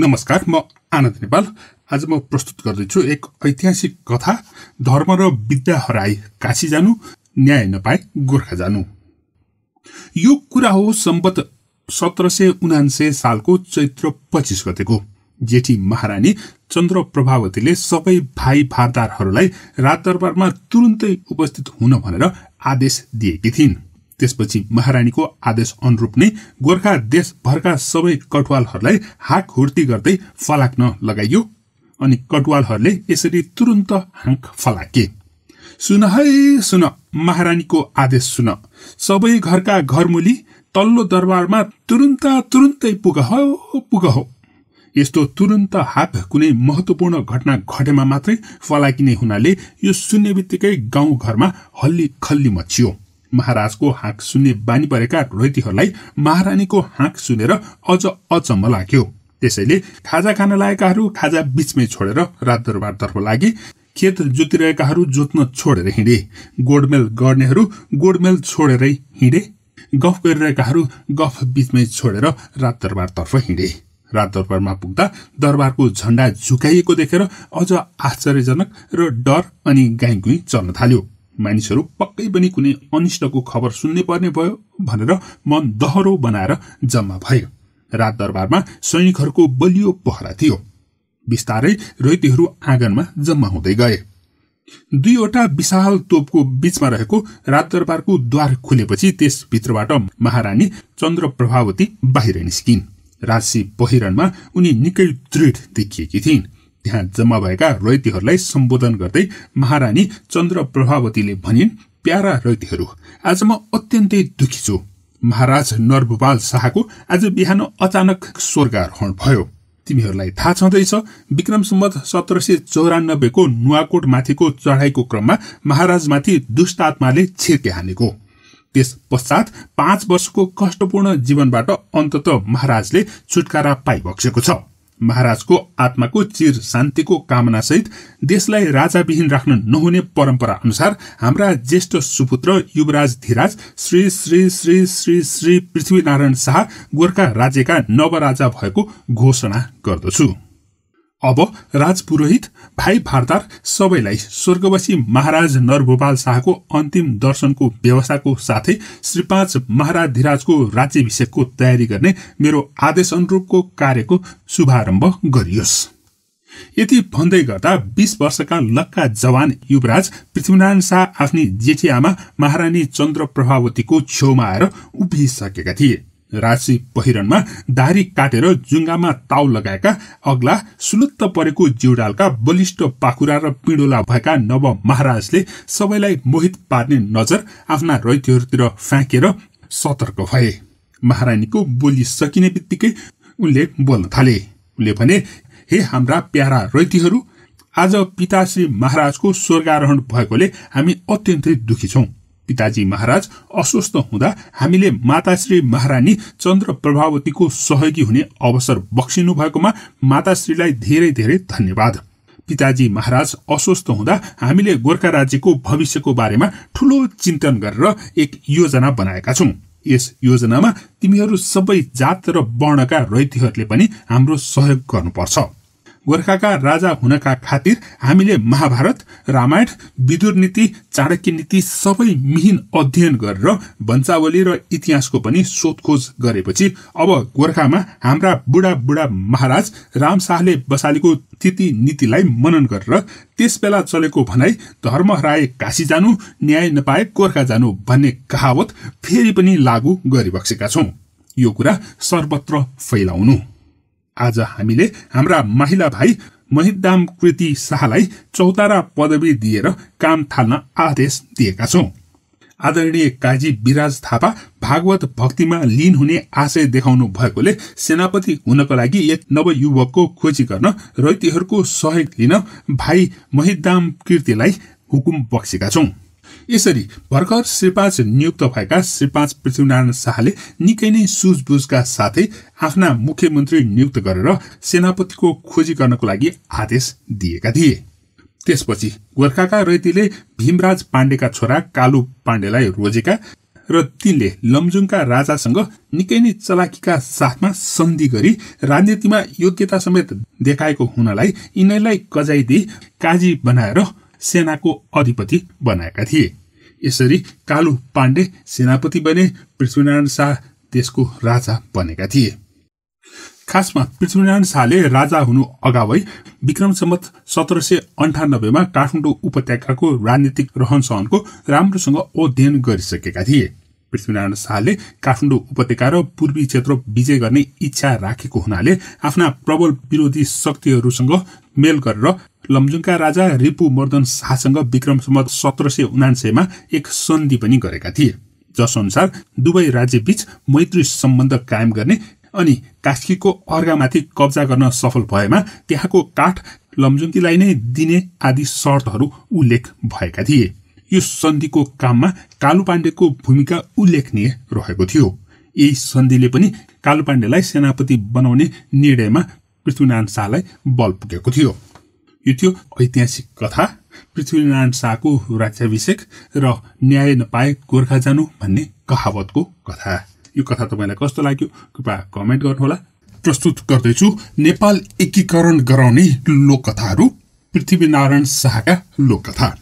नमस्कार म आनन्द नेपाल आज म प्रस्तुत गर्दैछु एक ऐतिहासिक कथा धर्म र विद्या हराई काशी जानु न्याय नपाए गोर्खा जानु यो कुरा हो सम्बत सत्र सय उनान्से सालको चैत्र पच्चिस गतेको जेठी महारानी चन्द्र प्रभावतीले सबै भाइ भारदारहरूलाई राजदरबारमा तुरुन्तै उपस्थित हुन भनेर आदेश दिएकी थिइन् त्यसपछि महारानीको आदेश अनुरूप नै गोर्खा देशभरका सबै कटवालहरूलाई हाक हुर्ती गर्दै फलाक्न लगाइयो अनि कटवालहरूले यसरी तुरन्त हाक फलाके सुन है सुन महारानीको आदेश सुन सबै घरका घरमुली तल्लो दरबारमा तुरुन्त तुरुन्तै पुग पुग हो यस्तो तुरुन्त हाक कुनै महत्वपूर्ण घटना घटेमा मात्रै फलाकिने हुनाले यो सुन्ने बित्तिकै घरमा हल्ली खल्ली मचियो महाराजको हाँक सुन्ने बानी परेका रोहितीहरूलाई महारानीको हाँक सुनेर अझ अचम्म लाग्यो त्यसैले खाजा खान लागेकाहरू खाजा बीचमै छोडेर राजदरबारतर्फ लागे खेत जोतिरहेकाहरू जोत्न छोडेर हिँडे गोडमेल गर्नेहरू गोडमेल छोडेरै हिँडे गफ गरिरहेकाहरू गफ बीचमै छोडेर राजदरबारतर्फ हिँडे राजदरबारमा पुग्दा दरबारको झण्डा झुकाइएको देखेर अझ आश्चर्यजनक र डर अनि गाई गुई चल्न थाल्यो मानिसहरू पक्कै पनि कुनै अनिष्टको खबर सुन्नै पर्ने भयो भनेर मन दहरो बनाएर जम्मा भयो रात दरबारमा सैनिकहरूको बलियो पहरा थियो बिस्तारै रोइतीहरू आँगनमा जम्मा हुँदै गए दुईवटा विशाल तोपको बीचमा रहेको रातदरबारको द्वार खुलेपछि त्यसभित्रबाट महारानी चन्द्र प्रभावती बाहिर निस्किन् राशि पहिरनमा उनी निकै दृढ देखिएकी थिइन् त्यहाँ जम्मा भएका रैतीहरूलाई सम्बोधन गर्दै महारानी चन्द्र प्रभावतीले भनिन् प्यारा रैतीहरू आज म अत्यन्तै दुखी छु महाराज नरभूपाल शाहको आज बिहान अचानक स्वर्गारोहण भयो तिमीहरूलाई थाहा छँदैछ विक्रम सम्बत सत्र सय चौरानब्बेको नुवाकोटमाथिको चढाइको क्रममा महाराजमाथि दुष्टात्माले छिर्के हानेको त्यस पश्चात पाँच वर्षको कष्टपूर्ण जीवनबाट अन्तत महाराजले छुटकारा पाइबक्सेको छ महाराजको आत्माको चिर शान्तिको कामनासहित देशलाई राजाविहीन राख्न नहुने परम्परा अनुसार हाम्रा ज्येष्ठ सुपुत्र युवराज धीराज श्री श्री श्री श्री श्री पृथ्वीनारायण शाह गोर्खा राज्यका नवराजा भएको घोषणा गर्दछु अब राजपुरोहित भाइ भारदार सबैलाई स्वर्गवासी महाराज नरगोपाल शाहको अन्तिम दर्शनको व्यवस्थाको साथै श्री पाँच महाराधिराजको राज्याभिषेकको तयारी गर्ने मेरो आदेश अनुरूपको कार्यको शुभारम्भ गरियोस् यति भन्दै गर्दा बीस वर्षका लक्का जवान युवराज पृथ्वीनारायण शाह आफ्नी जेठी आमा महारानी चन्द्र प्रभावतीको छेउमा आएर उभिसकेका थिए राशि पहिरनमा दारी काटेर जुङ्गामा ताउ लगाएका अग्ला सुलुत्त परेको जिउडालका बलिष्ठ पाखुरा र पिँडोला भएका नव महाराजले सबैलाई मोहित पार्ने नजर आफ्ना रैतीहरूतिर फ्याँकेर सतर्क भए महारानीको बोली सकिने बित्तिकै उनले बोल्न थाले उनले भने हे हाम्रा प्यारा रैतीहरू आज पिताश्री महाराजको स्वर्गारोहण भएकोले हामी अत्यन्तै दुखी छौँ पिताजी महाराज अस्वस्थ हुँदा हामीले माताश्री महारानी चन्द्र प्रभावतीको सहयोगी हुने अवसर बक्सिनु भएकोमा माताश्रीलाई धेरै धेरै धन्यवाद पिताजी महाराज अस्वस्थ हुँदा हामीले गोर्खा राज्यको भविष्यको बारेमा ठूलो चिन्तन गरेर एक योजना बनाएका छौं यस योजनामा तिमीहरू सबै जात र वर्णका रैतीहरूले पनि हाम्रो सहयोग गर्नुपर्छ गोर्खाका राजा हुनका खातिर हामीले महाभारत रामायण विदुर नीति चाणक्य नीति सबै मिहिन अध्ययन गरेर वंशावली र इतिहासको पनि सोधखोज गरेपछि अब गोर्खामा हाम्रा बुढा बुढा महाराज राम शाहले बसालेको तिथि नीतिलाई मनन गरेर त्यस बेला चलेको भनाई धर्म हराए काशी जानु न्याय नपाए गोर्खा जानु भन्ने कहावत फेरि पनि लागू गरिबसेका छौँ यो कुरा सर्वत्र फैलाउनु आज हामीले हाम्रा महिला भाइ महिदाम कृति शाहलाई चौतारा पदवी दिएर काम थाल्न आदेश दिएका छौं आदरणीय काजी विराज थापा भागवत भक्तिमा लीन हुने आशय देखाउनु भएकोले सेनापति हुनको लागि एक नवयुवकको खोजी गर्न रैतीहरूको सहयोग लिन भाइ महिदाम कृतिलाई हुकुम बक्सेका छौं यसरी भर्खर श्रीपाँच नियुक्त भएका श्रीपाँच पृथ्वीनारायण शाहले निकै नै सुझबुझका साथै आफ्ना मुख्यमन्त्री नियुक्त गरेर सेनापतिको खोजी गर्नको लागि आदेश दिएका थिए त्यसपछि गोर्खाका रैतीले भीमराज पाण्डेका छोरा कालु पाण्डेलाई रोजेका र तिनले लमजुङका राजासँग निकै नै चलाकीका साथमा सन्धि गरी राजनीतिमा योग्यता समेत देखाएको हुनलाई यिनैलाई कजाइदिई काजी बनाएर सेनाको अधिपति बनाएका थिए यसरी कालु पाण्डे सेनापति बने पृथ्वीनारायण शाह देशको राजा बनेका थिए खासमा पृथ्वीनारायण शाहले राजा हुनु अगावै विक्रम सम्बत सत्र सय अन्ठानब्बेमा काठमाडौँ उपत्यकाको राजनीतिक रहन सहनको राम्रोसँग अध्ययन गरिसकेका थिए पृथ्वीनारायण शाहले काठमाडौँ उपत्यका र पूर्वी क्षेत्र विजय गर्ने इच्छा राखेको हुनाले आफ्ना प्रबल विरोधी शक्तिहरूसँग मेल गरेर लमजुङका राजा रिपु मर्दन शाहसँग विक्रम सम्मत सत्र सय उनान्सयमा एक सन्धि पनि गरेका थिए जसअनुसार दुवै बीच मैत्री सम्बन्ध कायम गर्ने अनि कास्कीको अर्घामाथि कब्जा गर्न सफल भएमा त्यहाँको काठ लमजुङकीलाई नै दिने आदि शर्तहरू उल्लेख भएका थिए यो सन्धिको काममा कालु पाण्डेको भूमिका उल्लेखनीय रहेको थियो यही सन्धिले पनि कालु पाण्डेलाई सेनापति बनाउने निर्णयमा पृथ्वीनारायण शाहलाई बल पुगेको थियो यो थियो ऐतिहासिक कथा पृथ्वीनारायण शाहको राज्याभिषेक र न्याय नपाए गोर्खा जानु भन्ने कहावतको कथा यो कथा तपाईँलाई कस्तो लाग्यो कृपया कमेन्ट गर्नुहोला प्रस्तुत गर्दैछु नेपाल एकीकरण गराउने लोककथाहरू पृथ्वीनारायण शाहका लोककथा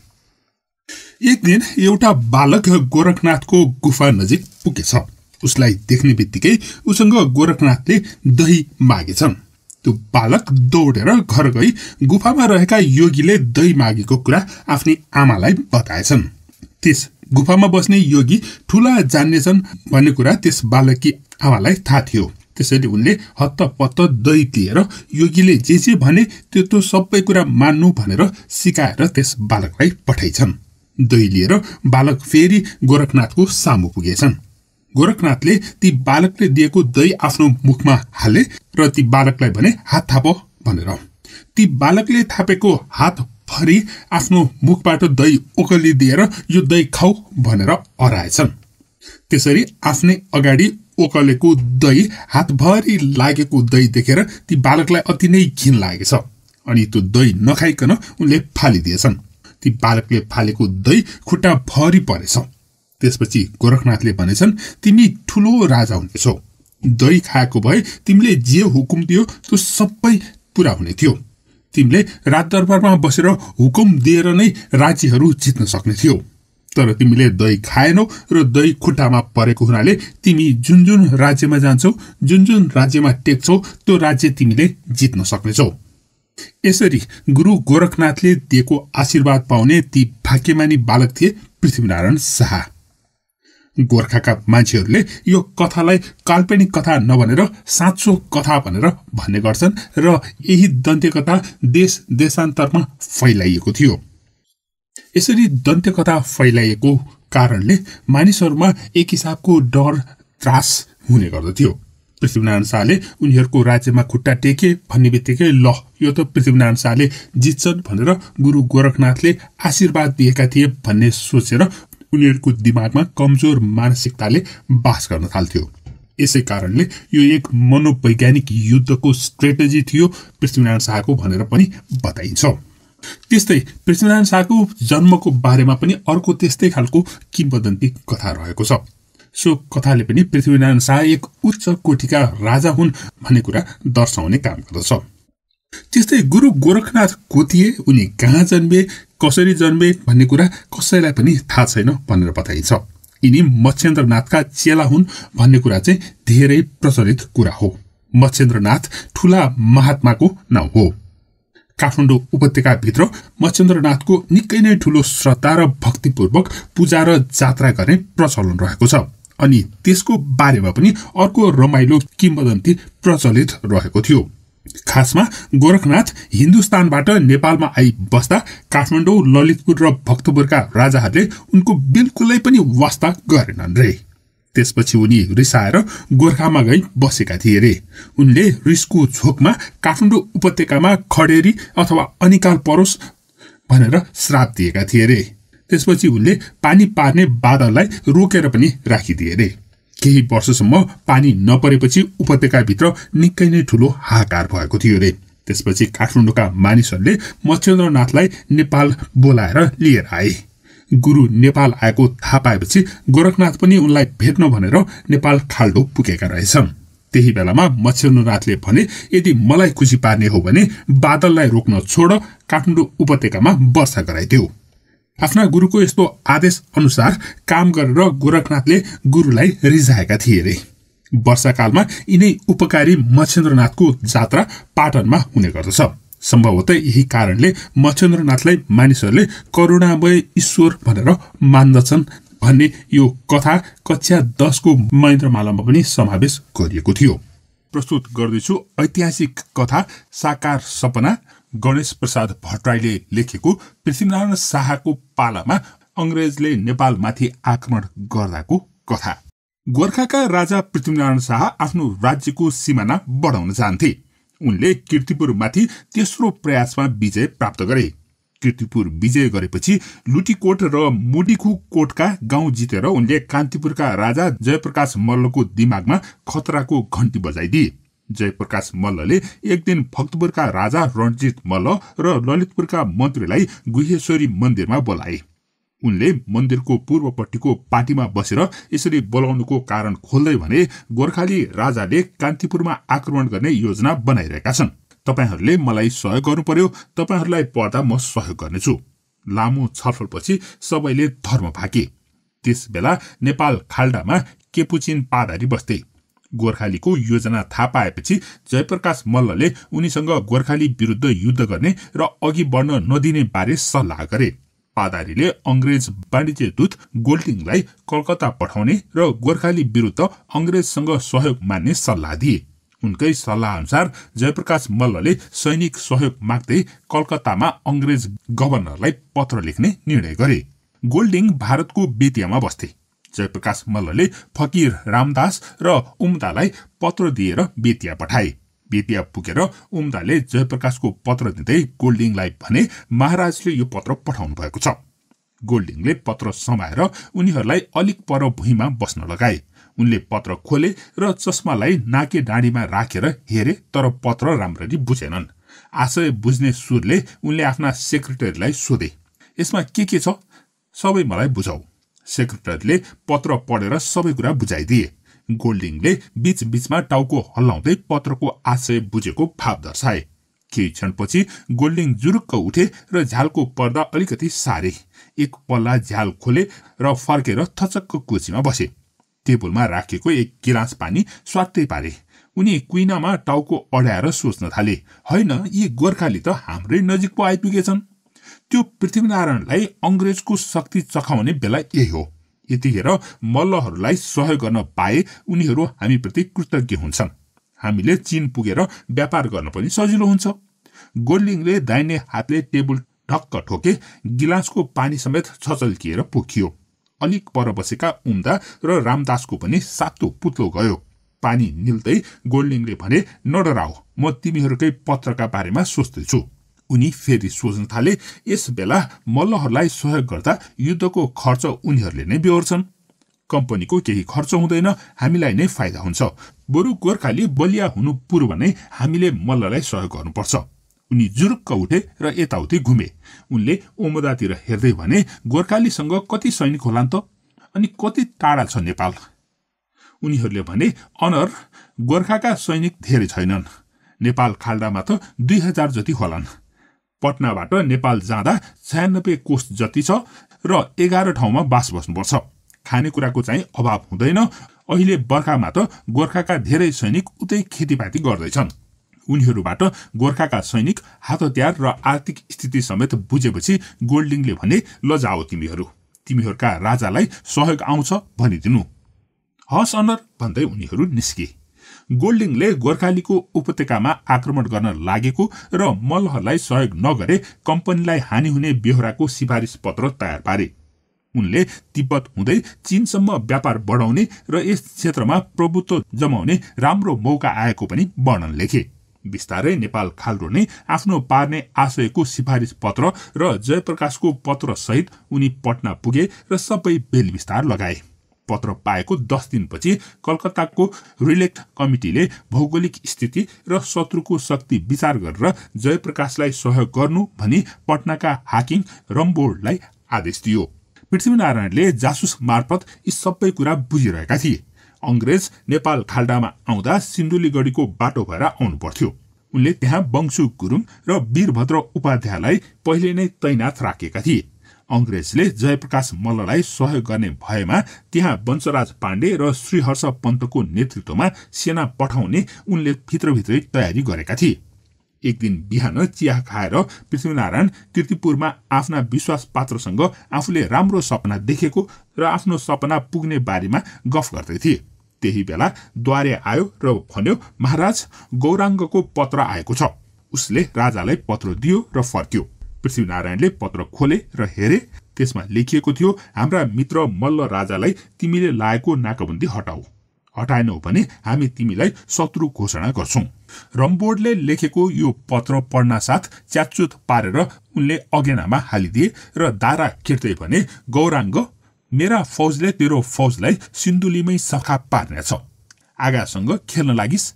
एक दिन एउटा बालक गोरखनाथको गुफा नजिक पुगेछ उसलाई देख्ने बित्तिकै उसँग गोरखनाथले दही मागेछन् त्यो बालक दौडेर घर गई गुफामा रहेका योगीले दही मागेको कुरा आफ्नै आमालाई बताएछन् त्यस गुफामा बस्ने योगी ठुला जान्नेछन् भन्ने कुरा त्यस बालकी आमालाई थाहा थियो त्यसैले उनले हत्तपत्त दही दिएर योगीले जे जे भने त्यो त्यो सबै कुरा मान्नु भनेर सिकाएर त्यस बालकलाई पठाइछन् दही लिएर बालक फेरि गोरखनाथको सामु पुगेछन् गोरखनाथले ती बालकले दिएको दही आफ्नो मुखमा हाले र ती बालकलाई भने हात थाप भनेर ती बालकले थापेको हात भरि आफ्नो मुखबाट दही ओकलिदिएर यो दही खाऊ भनेर अराएछन् त्यसरी आफ्नै अगाडि ओकलेको दही हातभरि लागेको दही देखेर ती बालकलाई अति नै घिन लागेछ अनि त्यो दही नखाइकन उनले फालिदिएछन् ती बालकले फालेको दही खुट्टा भरि परेछ त्यसपछि गोरखनाथले भनेछन् तिमी ठुलो राजा हुनेछौ दही खाएको भए तिमीले जे हुकुम दियो त्यो सबै पुरा हुने थियो तिमीले राजदरबारमा बसेर हुकुम दिएर नै राज्यहरू जित्न सक्ने थियो तर तिमीले दही खाएनौ र दही खुट्टामा परेको हुनाले तिमी जुन जुन राज्यमा जान्छौ जुन जुन राज्यमा टेक्छौ त्यो राज्य तिमीले जित्न सक्नेछौ यसरी गुरु गोरखनाथले दिएको आशीर्वाद पाउने ती भाग्यमानी बालक थिए पृथ्वीनारायण शाह गोर्खाका मान्छेहरूले यो कथालाई काल्पनिक कथा नभनेर साँचो कथा भनेर भन्ने गर्छन् र यही दन्त्यकथा देश देशान्तरमा फैलाइएको थियो यसरी दन्त्य कथा फैलाइएको कारणले मानिसहरूमा एक हिसाबको डर त्रास हुने गर्दथ्यो पृथ्वीनारायण शाहले उनीहरूको राज्यमा खुट्टा टेके भन्ने बित्तिकै ल यो त पृथ्वीनारायण शाहले जित्छन् भनेर गुरु गोरखनाथले आशीर्वाद दिएका थिए भन्ने सोचेर उनीहरूको दिमागमा कमजोर मानसिकताले बास गर्न थाल्थ्यो यसै कारणले यो एक मनोवैज्ञानिक युद्धको स्ट्रेटेजी थियो पृथ्वीनारायण शाहको भनेर पनि बताइन्छ त्यस्तै पृथ्वीनारायण शाहको जन्मको बारेमा पनि अर्को त्यस्तै खालको किम्बदन्ती कथा रहेको छ सो कथाले पनि पृथ्वीनारायण शाह एक उच्च कोठीका राजा हुन् भन्ने कुरा दर्शाउने काम गर्दछ त्यस्तै गुरु गोरखनाथ को थिए उनी कहाँ जन्मे कसरी जन्मे भन्ने कुरा कसैलाई पनि थाहा छैन भनेर बताइन्छ यिनी मच्छेन्द्रनाथका चेला हुन् भन्ने कुरा चाहिँ धेरै प्रचलित कुरा हो मच्छेन्द्रनाथ ठुला महात्माको नाउँ हो काठमाडौँ उपत्यकाभित्र मच्छेन्द्रनाथको निकै नै ठुलो श्रद्धा र भक्तिपूर्वक पूजा र जात्रा गर्ने प्रचलन रहेको छ अनि त्यसको बारेमा पनि अर्को रमाइलो किम्बदन्ती प्रचलित रहेको थियो खासमा गोरखनाथ हिन्दुस्तानबाट नेपालमा आइबस्दा काठमाडौँ ललितपुर र भक्तपुरका राजाहरूले उनको बिल्कुलै पनि वास्ता गरेनन् रे त्यसपछि उनी रिसाएर गोर्खामा गई बसेका थिए रे उनले रिसको झोकमा काठमाडौँ उपत्यकामा खडेरी अथवा अनिकाल परोस् भनेर श्राप दिएका थिए रे त्यसपछि उनले पानी पार्ने बादललाई रोकेर पनि राखिदिए रे केही वर्षसम्म पानी नपरेपछि उपत्यकाभित्र निकै नै ठुलो हाहाकार भएको थियो अरे त्यसपछि काठमाडौँका मानिसहरूले मच्छेन्द्रनाथलाई नेपाल बोलाएर लिएर आए गुरु नेपाल आएको थाहा पाएपछि गोरखनाथ पनि उनलाई भेट्न भनेर नेपाल खाल्डो पुगेका रहेछन् त्यही बेलामा मच्छेन्द्रनाथले भने यदि मलाई खुसी पार्ने हो भने बादललाई रोक्न छोड काठमाडौँ उपत्यकामा वर्षा गराइदेऊ आफ्ना गुरुको यस्तो आदेश अनुसार काम गरेर गोरखनाथले गुरुलाई रिझाएका थिए अरे वर्षाकालमा यिनै उपकारी मच्छेन्द्रनाथको जात्रा पाटनमा हुने गर्दछ सम्भवतः यही कारणले मच्छेन्द्रनाथलाई मानिसहरूले करुणामय ईश्वर भनेर मान्दछन् भन्ने यो कथा कक्षा दसको महेन्द्रमालामा पनि समावेश गरिएको थियो प्रस्तुत गर्दैछु ऐतिहासिक कथा साकार सपना गणेश प्रसाद भट्टराईले लेखेको पृथ्वीनारायण शाहको पालामा अङ्ग्रेजले नेपालमाथि आक्रमण गर्दाको कथा गोर्खाका राजा पृथ्वीनारायण शाह आफ्नो राज्यको सिमाना बढाउन चाहन्थे उनले किर्तिपुरमाथि तेस्रो प्रयासमा विजय प्राप्त गरे किर्तिपुर विजय गरेपछि लुटीकोट र मुडिखुकोटका गाउँ जितेर उनले कान्तिपुरका राजा जयप्रकाश मल्लको दिमागमा खतराको घन्टी बजाइदिए जयप्रकाश मल्लले एक दिन भक्तपुरका राजा रणजित मल्ल र ललितपुरका मन्त्रीलाई गुहेश्वरी मन्दिरमा बोलाए उनले मन्दिरको पूर्वपट्टिको पार्टीमा बसेर यसरी बोलाउनुको कारण खोल्दै भने गोर्खाली राजाले कान्तिपुरमा आक्रमण गर्ने योजना बनाइरहेका छन् तपाईँहरूले मलाई सहयोग गर्नु पर्यो तपाईँहरूलाई पढ्दा म सहयोग गर्नेछु लामो छलफलपछि सबैले धर्म भाके त्यसबेला नेपाल खाल्डामा केपुचिन पादारी बस्थे गोर्खालीको योजना थाहा पाएपछि जयप्रकाश मल्लले उनीसँग गोर्खाली विरुद्ध युद्ध गर्ने र अघि बढ्न नदिने बारे सल्लाह गरे पादारीले अङ्ग्रेज वाणिज्य दूत गोल्टिङलाई कलकत्ता पठाउने र गोर्खाली विरुद्ध अङ्ग्रेजसँग सहयोग मान्ने सल्लाह दिए उनकै सल्लाह अनुसार जयप्रकाश मल्लले सैनिक सहयोग माग्दै कलकत्तामा अङ्ग्रेज गभर्नरलाई पत्र लेख्ने निर्णय गरे गोल्डिङ भारतको बेतियामा बस्थे जयप्रकाश मल्लले फकीर रामदास र उम्दालाई पत्र दिएर बेतिया पठाए बेतिया पुगेर उम्दाले जयप्रकाशको पत्र दिँदै गोल्डिङलाई भने महाराजले यो पत्र पठाउनु भएको छ गोल्डिङले पत्र समाएर उनीहरूलाई अलिक पर भुइँमा बस्न लगाए उनले पत्र खोले र चस्मालाई नाके डाँडीमा राखेर हेरे तर पत्र राम्ररी बुझेनन् आशय बुझ्ने सुरले उनले आफ्ना सेक्रेटरीलाई सोधे यसमा के के छ सबै मलाई बुझाऊ सेक्रेटरीले पत्र पढेर सबै कुरा बुझाइदिए गोल्डिङले बीच बीचमा टाउको हल्लाउँदै पत्रको आशय बुझेको भाव दर्शाए केही क्षणपछि गोल्डिङ जुरुक्क उठे र झ्यालको पर्दा अलिकति सारे एक पल्ला झ्याल खोले र फर्केर थचक्क कुर्सीमा बसे टेबलमा राखेको एक गिलास पानी स्वात्तै पारे उनी कुइनामा टाउको अड्याएर सोच्न थाले होइन यी गोर्खाली त हाम्रै नजिक पो आइपुगेछन् त्यो पृथ्वीनारायणलाई अङ्ग्रेजको शक्ति चखाउने बेला यही हो यतिखेर मल्लहरूलाई सहयोग गर्न पाए उनीहरू हामीप्रति कृतज्ञ हुन्छन् हामीले चिन पुगेर व्यापार गर्न पनि सजिलो हुन्छ गोल्डिङले दाहिने हातले टेबल ढक्क ठोके गिलासको पानी समेत छचल्किएर पोखियो अलिक पर बसेका उम्दा र रामदासको पनि सातो पुत्लो गयो पानी निल्दै गोल्डिङले भने नडराओ म तिमीहरूकै पत्रका बारेमा सोच्दैछु उनी फेरि सोच्न थाले यस बेला मल्लहरूलाई सहयोग गर्दा युद्धको खर्च उनीहरूले नै बेहोर्छन् कम्पनीको केही खर्च हुँदैन हामीलाई नै फाइदा हुन्छ बरु गोर्खाली बलिया हुनु पूर्व नै हामीले मल्ललाई सहयोग गर्नुपर्छ उनी जुरुक्क उठे र यताउति घुमे उनले ओमदातिर हेर्दै भने गोर्खालीसँग कति सैनिक होलान् त अनि कति टाढा छ नेपाल उनीहरूले भने अनर गोर्खाका सैनिक धेरै छैनन् नेपाल खाल्डामा त दुई हजार जति होलान् पटनाबाट नेपाल जाँदा छयानब्बे कोष जति छ र एघार ठाउँमा बास बस्नुपर्छ खानेकुराको चाहिँ अभाव हुँदैन अहिले बर्खामा त गोर्खाका धेरै सैनिक उतै खेतीपाती गर्दैछन् उनीहरूबाट गोर्खाका सैनिक हात हतियार र आर्थिक स्थिति समेत बुझेपछि गोल्डिङले भने लजाओ तिमीहरू तिमीहरूका राजालाई सहयोग आउँछ भनिदिनु हस अनर भन्दै उनीहरू निस्के गोल्डिङले गोर्खालीको उपत्यकामा आक्रमण गर्न लागेको र मल्लहरूलाई सहयोग नगरे कम्पनीलाई हानि हुने बेहोराको सिफारिस पत्र तयार पारे उनले तिब्बत हुँदै चीनसम्म व्यापार बढाउने र यस क्षेत्रमा प्रभुत्व जमाउने राम्रो मौका आएको पनि वर्णन लेखे बिस्तारै नेपाल खाल्डो नै आफ्नो पार्ने आशयको सिफारिस पत्र र जयप्रकाशको पत्र सहित उनी पटना पुगे र सबै बेलविस्तार लगाए पत्र पाएको दस दिनपछि कलकत्ताको रिलेक्ट कमिटीले भौगोलिक स्थिति र शत्रुको शक्ति विचार गरेर जयप्रकाशलाई सहयोग गर्नु भनी पटनाका हाकिङ रम्बोर्डलाई आदेश दियो पृथ्वीनारायणले जासुस मार्फत यी सबै कुरा बुझिरहेका थिए अङ्ग्रेज नेपाल खाल्डामा आउँदा सिन्धुलीगढीको बाटो भएर आउनु पर्थ्यो उनले त्यहाँ बङ्सु गुरुङ र वीरभद्र उपाध्यायलाई पहिले नै तैनाथ राखेका थिए अंग्रेजले जयप्रकाश मल्ललाई सहयोग गर्ने भएमा त्यहाँ वंशराज पाण्डे र श्रीहर्ष पन्तको नेतृत्वमा सेना पठाउने उनले भित्रभित्रै तयारी गरेका थिए एक दिन बिहान चिया खाएर पृथ्वीनारायण किर्तिपुरमा आफ्ना विश्वास पात्रसँग आफूले राम्रो सपना देखेको र आफ्नो सपना पुग्ने बारेमा गफ गर्दै थिए त्यही बेला द्वारे आयो र भन्यो महाराज गौराङ्गको पत्र आएको छ उसले राजालाई पत्र दियो र फर्क्यो पृथ्वीनारायणले पत्र खोले र हेरे त्यसमा लेखिएको थियो हाम्रा मित्र मल्ल राजालाई तिमीले लागेको नाकाबन्दी हटाऊ हटाएनौ भने हामी तिमीलाई शत्रु घोषणा गर्छौ रम्बोर्डले लेखेको यो पत्र पढ्नासाथ च्याचुत पारेर उनले अगेनामा हालिदिए र दारा खिर्दै भने गौराङ्ग मेरा फौजले तेरो फौजलाई सिन्धुलीमै सखा पार्नेछ आगासँग खेल्न लागिस्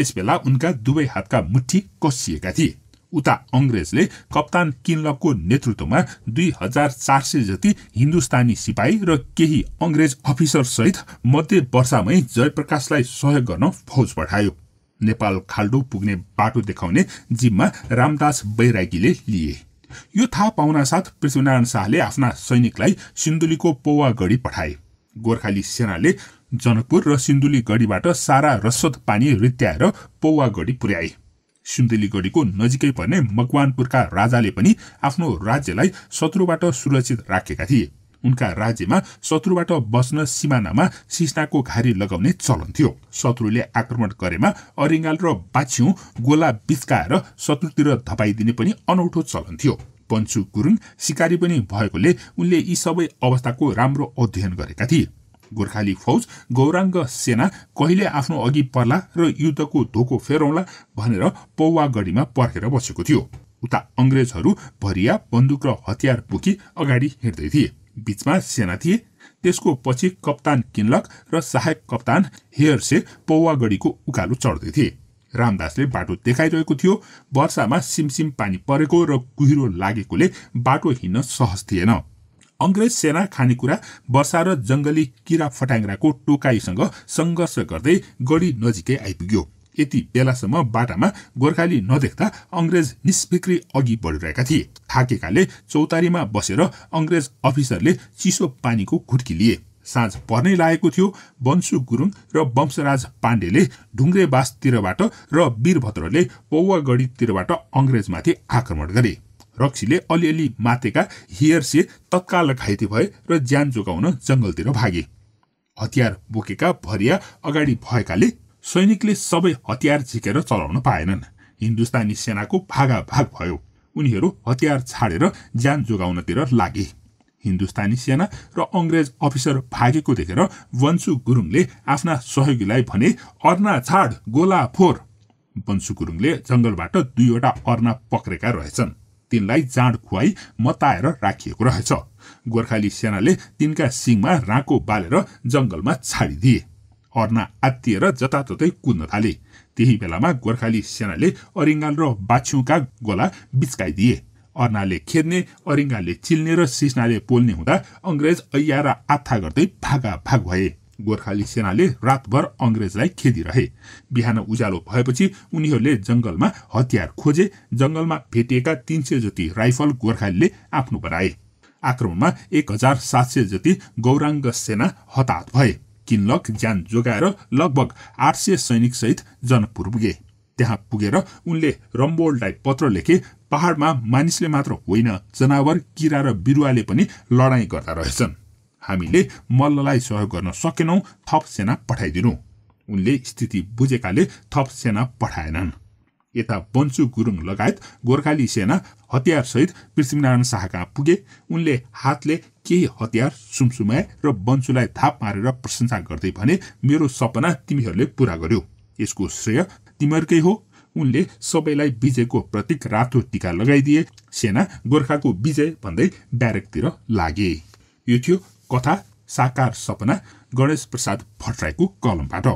यसबेला उनका दुवै हातका मुठी कसिएका थिए उता अङ्ग्रेजले कप्तान किनलकको नेतृत्वमा दुई हजार चार सय जति हिन्दुस्तानी सिपाही र केही अङ्ग्रेज अफिसरसहित मध्य वर्षामै जयप्रकाशलाई सहयोग गर्न फौज पठायो नेपाल खाल्डो पुग्ने बाटो देखाउने जिम्मा रामदास बैरागीले लिए यो थाहा पाउनासाथ पृथ्वीनारायण शाहले आफ्ना सैनिकलाई सिन्धुलीको पौवागढी पठाए गोर्खाली सेनाले जनकपुर र सिन्धुली गढीबाट सारा रसद पानी रित्याएर पौवागढी पुर्याए सिन्धुलीगढीको नजिकै पर्ने मकवानपुरका राजाले पनि आफ्नो राज्यलाई शत्रुबाट सुरक्षित राखेका थिए उनका राज्यमा शत्रुबाट बस्न सिमानामा सिस्नाको घारी लगाउने चलन थियो शत्रुले आक्रमण गरेमा अरिङ्गाल र बाछ्यौँ गोला बिचकाएर शत्रुतिर धपाइदिने पनि अनौठो चलन थियो पञ्चु गुरुङ सिकारी पनि भएकोले उनले यी सबै अवस्थाको राम्रो अध्ययन गरेका थिए गोर्खाली फौज गौराङ्ग सेना कहिले आफ्नो अघि पर्ला र युद्धको धोको फेरौँला भनेर पौवागढीमा पर्खेर बसेको थियो उता अङ्ग्रेजहरू भरिया बन्दुक र हतियार बोकी अगाडि हिँड्दै थिए बीचमा सेना थिए त्यसको पछि कप्तान किन्लक र सहायक कप्तान हेयरसे पौवागढीको उकालो चढ्दै थिए रामदासले बाटो देखाइरहेको थियो वर्षामा सिमसिम पानी परेको र कुहिरो लागेकोले बाटो हिँड्न सहज थिएन अङ्ग्रेज सेना खानेकुरा वर्षा र जङ्गली किरा फटाङ्ग्राको टोकाईसँग सङ्घर्ष गर्दै गढी नजिकै आइपुग्यो यति बेलासम्म बाटामा गोर्खाली नदेख्दा अङ्ग्रेज निष्फिक्री अघि बढिरहेका थिए थाकेकाले चौतारीमा बसेर अङ्ग्रेज अफिसरले चिसो पानीको घुट्की लिए साँझ पर्नै लागेको थियो वंशु गुरुङ र वंशराज पाण्डेले ढुङ्ग्रेबासतिरबाट र वीरभद्रले पौवागढीतिरबाट अङ्ग्रेजमाथि आक्रमण गरे रक्सीले अलिअलि मातेका हियरसे तत्काल घाइते भए र ज्यान जोगाउन जङ्गलतिर भागे हतियार बोकेका भरिया अगाडि भएकाले सैनिकले सबै हतियार झिकेर चलाउन पाएनन् हिन्दुस्तानी सेनाको भागा भाग भयो उनीहरू हतियार छाडेर ज्यान जोगाउनतिर लागे हिन्दुस्तानी सेना र अङ्ग्रेज अफिसर भागेको देखेर वंशु गुरुङले आफ्ना सहयोगीलाई भने अर्ना छाड गोला फोर वंशु गुरुङले जङ्गलबाट दुईवटा अर्ना पक्रेका रहेछन् तिनलाई जाँड खुवाई मताएर राखिएको रहेछ गोर्खाली सेनाले तिनका सिंहमा राँको बालेर जंगलमा छाडिदिए अर्ना आत्तिएर जताततै कुद्न थाले त्यही बेलामा गोर्खाली सेनाले अरिङ्गाल र बाछ्युका गोला बिच्काइदिए अर्नाले खेद्ने अरिङ्गाले चिल्ने र सिस्नाले पोल्ने हुँदा अङ्ग्रेज अय्या र आत्था गर्दै भागा भाग भए गोर्खाली सेनाले रातभर अङ्ग्रेजलाई खेदिरहे बिहान उज्यालो भएपछि उनीहरूले जंगलमा हतियार खोजे जंगलमा भेटिएका तीन सय जति राइफल गोर्खालीले आफ्नो बनाए आक्रमणमा एक हजार सात सय जति गौराङ्ग सेना हताहत भए किनलक ज्यान जोगाएर लगभग आठ सय सैनिकसहित जनकपुर पुगे त्यहाँ पुगेर उनले रम्बोल्डलाई पत्र लेखे पहाडमा मानिसले मात्र होइन जनावर किरा र बिरुवाले पनि लडाईँ गर्दा रहेछन् हामीले मल्ललाई सहयोग गर्न सकेनौँ थप सेना पठाइदिनु उनले स्थिति बुझेकाले थप सेना पठाएनन् यता बन्सु गुरुङ लगायत गोर्खाली सेना हतियारसहित पृथ्वीनारायण शाह कहाँ पुगे उनले हातले केही हतियार सुमसुमाए र बन्सुलाई थाप मारेर प्रशंसा गर्दै भने मेरो सपना तिमीहरूले पूरा गर्यो यसको श्रेय तिमीहरूकै हो उनले सबैलाई विजयको प्रतीक रातो टिका लगाइदिए सेना गोर्खाको विजय भन्दै ब्यारेकतिर लागे यो थियो कथा साकार सपना गणेश प्रसाद भट्टराईको कलमबाट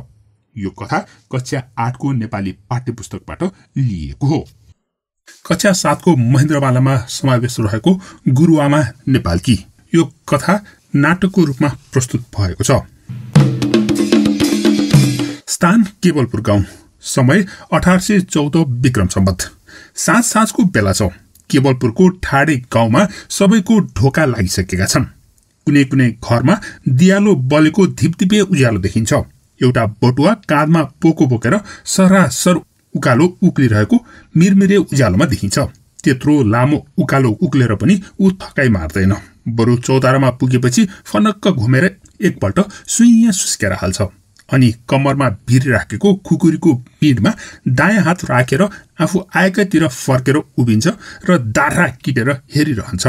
यो कथा कक्षा आठको नेपाली पाठ्य पुस्तकबाट लिइएको हो कक्षा सातको महेन्द्रवालामा समावेश रहेको गुरुआमा नेपालकी यो कथा नाटकको रूपमा प्रस्तुत भएको छ स्थान केवलपुर गाउँ समय अठार सय चौध विक्रम सम्बत साँझ साँझको बेला छ केवलपुरको ठाडे गाउँमा सबैको ढोका लागिसकेका छन् कुनै कुनै घरमा दियालो बलेको धिपधिपे उज्यालो देखिन्छ एउटा बटुवा काँधमा पोको बोकेर सरासर उकालो उक्लिरहेको मिरमिरे उज्यालोमा देखिन्छ त्यत्रो लामो उकालो उक्लेर पनि ऊ थकाइ मार्दैन बरु चौतारामा पुगेपछि फनक्क घुमेर एकपल्ट सुइयाँ सुस्केर हाल्छ अनि कम्मरमा भिरिराखेको खुकुरीको पिँढमा दायाँ हात राखेर आफू आएकैतिर फर्केर उभिन्छ र दार्रा किटेर हेरिरहन्छ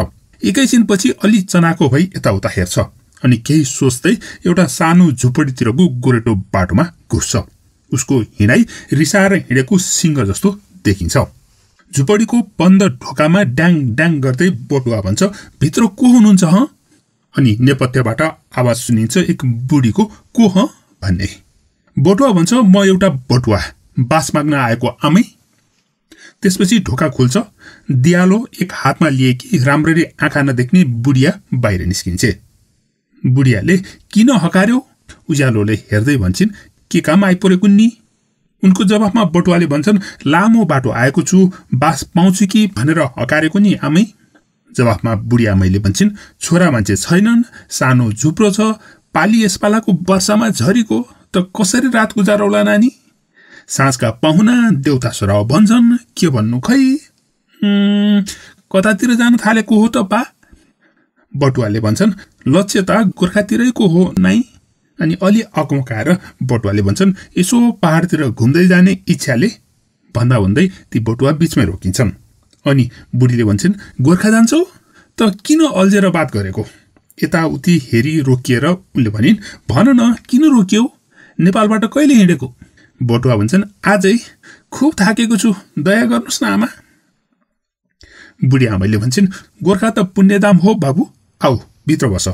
एकैछिनपछि अलि चनाको भई यताउता हेर्छ अनि केही सोच्दै एउटा सानो झुपडीतिरको गोरेटो बाटोमा घुस्छ उसको हिँडाइ रिसाएर हिँडेको सिङ्ग जस्तो देखिन्छ झुपडीको बन्द ढोकामा ड्याङ ड्याङ गर्दै बटुवा भन्छ भित्र को हुनुहुन्छ हँ अनि नेपथ्यबाट आवाज सुनिन्छ एक बुढीको को हँ भन्ने बटुवा भन्छ म एउटा बटुवा बास माग्न आएको आमै त्यसपछि ढोका खुल्छ दियालो एक हातमा लिएकी राम्ररी आँखा नदेख्ने बुढिया बाहिर निस्किन्छे बुढियाले किन हकार्यो उज्यालोले हेर्दै भन्छन् के काम आइपरेको नि उनको जवाफमा बटुवाले भन्छन् लामो बाटो आएको छु बास पाउँछु कि भनेर हकारेको नि आमै जवाफमा बुढिया मैले भन्छन् छोरा मान्छे छैनन् सानो झुप्रो छ पाली यसपालाको वर्षामा झरीको त कसरी रात गुजारौला नानी साँझका पाहुना देउता सोराव भन्छन् के भन्नु खै कतातिर जान थालेको हो त बा बटुवाले भन्छन् लक्ष्य त गोर्खातिरैको हो नै अनि अलि अकमकाएर बटुवाले भन्छन् यसो पहाडतिर घुम्दै जाने इच्छाले भन्दा भन्दै ती बटुवा बिचमै रोकिन्छन् अनि बुढीले भन्छन् गोर्खा जान्छौ त किन अल्झेर बात गरेको यताउति हेरी रोकिएर उसले भनिन् भन न किन रोकियो नेपालबाट कहिले हिँडेको बटुवा भन्छन् आजै खुब थाकेको छु दया गर्नुहोस् न आमा बुढी आमैले भन्छन् गोर्खा त पुण्यदाम हो बाबु आऊ भित्र बस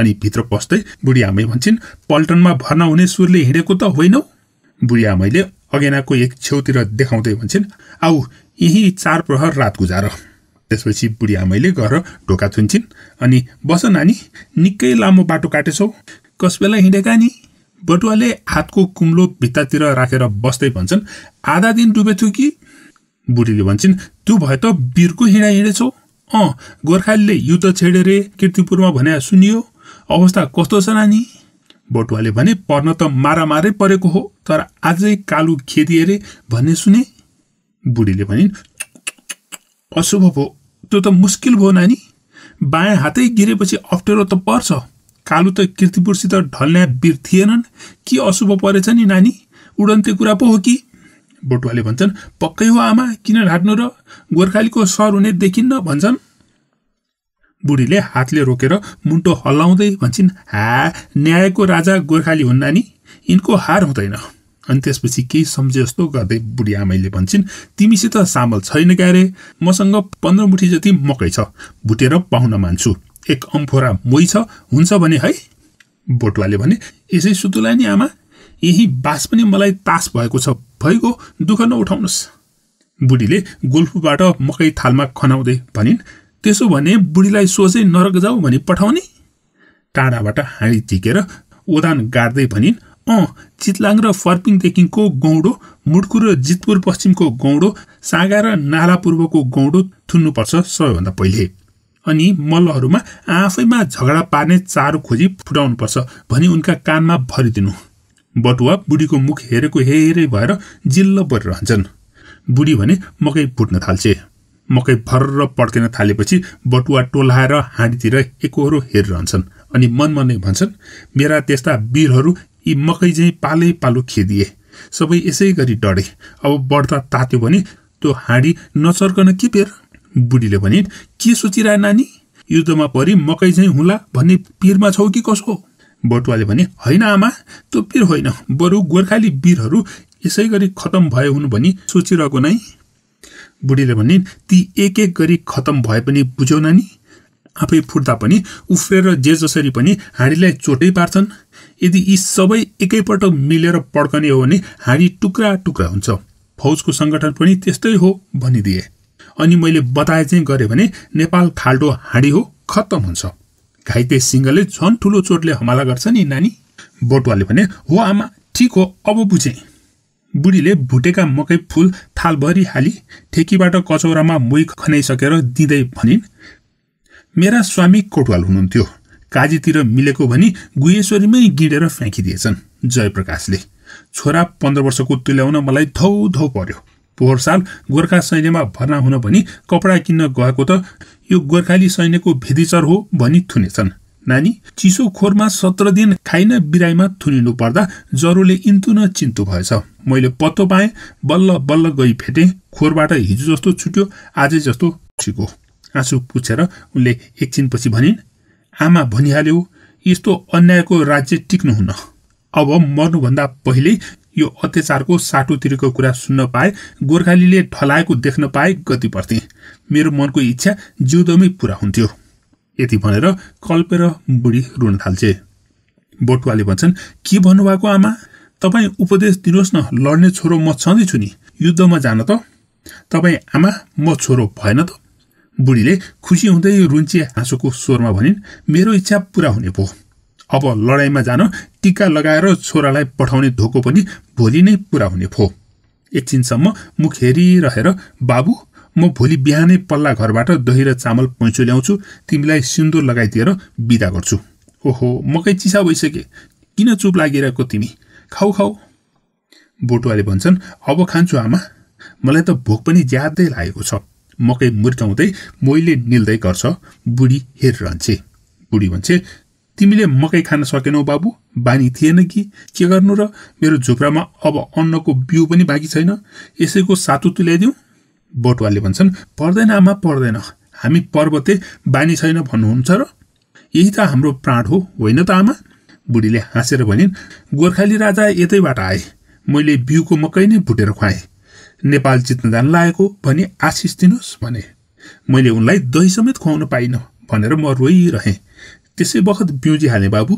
अनि भित्र पस्दै बुढी आमै भन्छन् पल्टनमा भर्ना हुने सुरले हिँडेको त होइनौ बुढी आमैले अगेनाको एक छेउतिर देखाउँदै भन्छन् आऊ यही चार प्रहर रात गुजार त्यसपछि बुढी आमैले गएर ढोका थुन्छन् अनि बस नानी निकै लामो बाटो काटेछौ कस बेला हिँडेका नि बटुवाले हातको कुम्लो भित्तातिर राखेर बस्दै भन्छन् आधा दिन डुबेथ्यो कि बुढीले भन्छन् त्यो भए त बिरको हिँडा हिँडेछौ अँ गोर्खालीले युद्ध छेडेरे किर्तिपुरमा भने सुनियो अवस्था कस्तो छ नानी बटुवाले भने पर्न त मारामारै परेको हो तर आजै कालु खेदिए अरे भन्ने सुने बुढीले भनिन् अशुभ भयो त्यो त मुस्किल भयो नानी बायाँ हातै गिरेपछि अप्ठ्यारो त पर्छ कालु त किर्तिपुरसित ढल्ने बिर थिएनन् के अशुभ परेछ नि नानी उडन्ते कुरा पो हो कि बोटुवाले भन्छन् पक्कै हो आमा किन ढाट्नु र गोर्खालीको सर हुने देखिन्न भन्छन् बुढीले हातले रोकेर मुन्टो हल्लाउँदै भन्छन् हा न्यायको राजा गोर्खाली हुन् नानी यिनको हार हुँदैन अनि त्यसपछि केही सम्झे जस्तो गर्दै बुढी आमैले भन्छन् तिमीसित सामल छैन क्यारे मसँग पन्ध्र मुठी जति मकै छ भुटेर पाहुन मान्छु एक अम्फोरा मोही छ हुन्छ भने है बोटुवाले भने यसै सुतुला नि आमा यही बास पनि मलाई तास भएको छ भएको दुःख नउठाउनुहोस् बुढीले गोल्फुबाट मकै थालमा खनाउँदै भनिन् त्यसो भने बुढीलाई सोझै नरक जाऊ भनी पठाउने टाढाबाट हाँडी झिकेर ओदान गाड्दै भनिन् अँ चितलाङ र फर्पिङदेखिको गौँडो मुडकु र जितपुर पश्चिमको गौँडो सागा र नाला पूर्वको गौँडो थुन्नुपर्छ सबैभन्दा पहिले अनि मल्लहरूमा आफैमा झगडा पार्ने चारो खोजी फुटाउनुपर्छ भनी उनका कानमा भरिदिनु बटुवा बुढीको मुख हेरेको हेरे भएर जिल्ल परिरहन्छन् बुढी भने मकै फुट्न थाल्छे मकै भर्र पड्किन थालेपछि बटुवा टोलाएर हाँडीतिर एकहोरो हेरिरहन्छन् अनि मनमा नै भन्छन् मेरा त्यस्ता वीरहरू यी मकै चाहिँ पालै पालो खेदिए सबै यसै गरी डढे अब बढ्दा तात्यो भने त्यो हाँडी नचर्कन के पेर बुढीले भने के सोचिरहे नानी युद्धमा परि मकै चाहिँ हुला भन्ने पिरमा छौ कि कसको बटुवाले भने होइन आमा त्यो वीर होइन बरु गोर्खाली वीरहरू यसै गरी खतम भए हुनु भनी सोचिरहेको नै बुढीले भने ती एक एक गरी खतम भए पनि बुझ्यौ नानी आफै फुट्दा पनि उफ्रेर जे जसरी पनि हाँडीलाई चोटै पार्छन् यदि यी सबै एकैपल्ट मिलेर पड्कने हो भने हाँडी टुक्रा टुक्रा हुन्छ फौजको सङ्गठन पनि त्यस्तै हो भनिदिए अनि मैले बताए चाहिँ गरेँ भने नेपाल खाल्डो हाँडी हो खत्तम हुन्छ घाइते सिंहले झन् ठुलो चोटले हमाला गर्छ नि नानी बटुवाले भने हो आमा ठिक हो अब बुझे बुढीले भुटेका मकै फुल थालभरि हाली ठेकीबाट कचौरामा मोही खनाइसकेर दिँदै भनिन् मेरा स्वामी कोटवाल हुनुहुन्थ्यो काजीतिर मिलेको भनी गुहेश्वरीमै गिडेर फ्याँकिदिएछन् जयप्रकाशले छोरा पन्ध्र वर्षको तुल्याउन मलाई धौ धौ पर्यो पोहोर साल गोर्खा सैन्यमा भर्ना हुन भनी कपडा किन्न गएको त यो गोर्खाली सैन्यको भेदीचर हो भनी थुनेछन् नानी चिसो खोरमा सत्र दिन खाइन बिराईमा थुनिनु पर्दा जरोले इन्तु न चिन्तु भएछ मैले पत्तो पाएँ बल्ल बल्ल गई फेटे खोरबाट हिजो जस्तो छुट्यो आजै जस्तो छिको आँसु पुछेर उनले एकछिनपछि भनिन् आमा भनिहाल्यो यस्तो अन्यायको राज्य टिक्नुहुन्न अब मर्नुभन्दा पहिल्यै यो अत्याचारको साटोतिरको कुरा सुन्न पाए गोर्खालीले ढलाएको देख्न पाए गति पर्थे मेरो मनको इच्छा जिउदमै पूरा हुन्थ्यो यति भनेर कल्पेर बुढी रुन थाल्छे बोटुवाले भन्छन् के भन्नुभएको आमा तपाईँ उपदेश दिनुहोस् न लड्ने छोरो म छँदैछु नि युद्धमा जान त तपाईँ आमा म छोरो भएन त बुढीले खुसी हुँदै रुन्चे हाँसोको स्वरमा भनिन् मेरो इच्छा पुरा हुने पो अब लडाइँमा जान टिका लगाएर छोरालाई पठाउने धोको पनि भोलि नै पुरा हुने फो एकछिनसम्म मुख हेरिरहेर बाबु म भोलि बिहानै पल्ला घरबाट दही र चामल पैँचो ल्याउँछु तिमीलाई सिन्दुर लगाइदिएर बिदा गर्छु ओहो मकै चिसा भइसके किन चुप लागिरहेको तिमी खाऊ खाऊ बोटुवाले भन्छन् अब खान्छु आमा मलाई त भोक पनि ज्यादै लागेको छ मकै मुर्काउँदै मैले निल्दै गर्छ बुढी हेरिरहन्छे बुढी भन्छे तिमीले मकै खान सकेनौ बाबु बानी थिएन कि के गर्नु र मेरो झुप्रामा अब अन्नको बिउ पनि बाँकी छैन यसैको सातु तुल्याइदिउँ बटुवाले भन्छन् पर्दैन आमा पर्दैन हामी पर्वते बानी छैन भन्नुहुन्छ र यही त हाम्रो प्राण हो होइन त आमा बुढीले हाँसेर भनिन् गोर्खाली राजा यतैबाट आए मैले बिउको मकै नै भुटेर खुवाएँ नेपाल जित्न जान लागेको भनी आशिष दिनुहोस् भने मैले उनलाई दही समेत खुवाउन पाइनँ भनेर म रोइरहेँ त्यसै बखत बिउजी हाले बाबु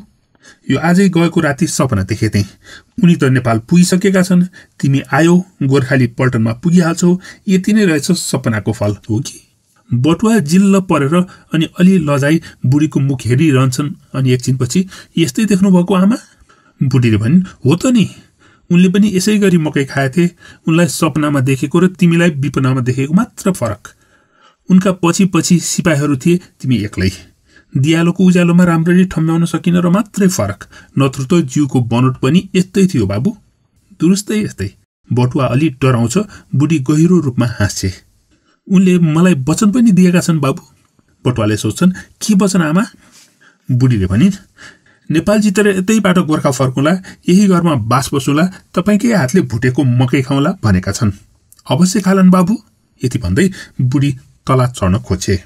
यो आजै गएको राति सपना देखेथेँ उनी त नेपाल पुगिसकेका छन् तिमी आयो गोर्खाली पल्टनमा पुगिहाल्छौ यति नै रहेछ सपनाको फल हो कि बटुवा जिल्ल परेर अनि अलि लजाई बुढीको मुख हेरिरहन्छन् अनि एकछिनपछि यस्तै देख्नुभएको आमा बुढीले भन् हो त नि उनले पनि यसै गरी मकै खाएथे उनलाई सपनामा देखेको र तिमीलाई विपनामा देखेको मात्र फरक उनका पछि पछि सिपाहीहरू थिए तिमी एक्लै दियालोको उज्यालोमा राम्ररी ठम्ब्याउन सकिन र मात्रै फरक नत्र त जिउको बनोट पनि यस्तै थियो बाबु दुरुस्तै यस्तै बटुवा अलि डराउँछ बुढी गहिरो रूपमा हाँसे उनले मलाई वचन पनि दिएका छन् बाबु बटुवाले सोध्छन् के वचन आमा बुढीले भनिन् नेपाल जितेर यतैबाट गोर्खा फर्कुला यही घरमा बास बसुला तपाईँकै हातले भुटेको मकै खाउँला भनेका छन् अवश्य खालन बाबु यति भन्दै बुढी तला चढ्न खोजे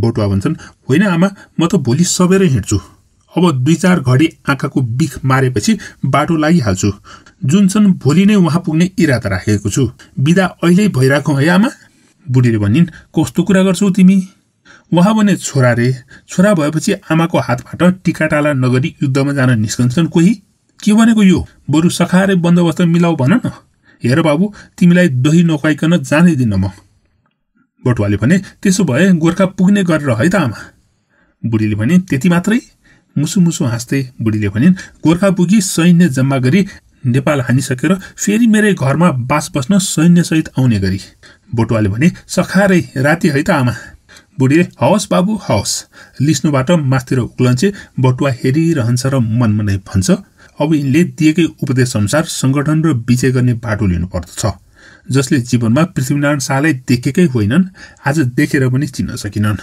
बोटुवा भन्छन् होइन आमा म त भोलि सबेरै हिँड्छु अब दुई चार घडी आँखाको बिख मारेपछि बाटो लागिहाल्छु जुन छन् भोलि नै उहाँ पुग्ने इरादा राखेको छु बिदा अहिले भइरहेको है आमा बुढीले भनिन् कस्तो कुरा गर्छौ तिमी उहाँ भने छोरा रे छोरा भएपछि आमाको हातबाट टिकाटाला नगरी युद्धमा जान निस्कन्छन् कोही के भनेको यो बरु सखाएर बन्दोबस्त मिलाऊ भन न हेर बाबु तिमीलाई दही नखुवाइकन जानै दिन म बटुवाले भने त्यसो भए गोर्खा पुग्ने गरेर है त आमा बुढीले भने त्यति मात्रै मुसु मुसु हाँस्दै बुढीले भनिन् गोर्खा पुगी सैन्य जम्मा गरी नेपाल हानिसकेर फेरि मेरै घरमा बास बस्न सैन्यसहित आउने गरी बटुवाले भने सखारै राति है त आमा बुढीले हवस् बाबु हवस् लिस्नुबाट मास्तिर उक्लन्छे बटुवा हेरिरहन्छ र मनमा नै भन्छ अब यिनले दिएकै उपदेश अनुसार सङ्गठन र विजय गर्ने बाटो लिनुपर्दछ जसले जीवनमा पृथ्वीनारायण शाहलाई देखेकै होइनन् आज देखेर पनि चिन्न सकिनन्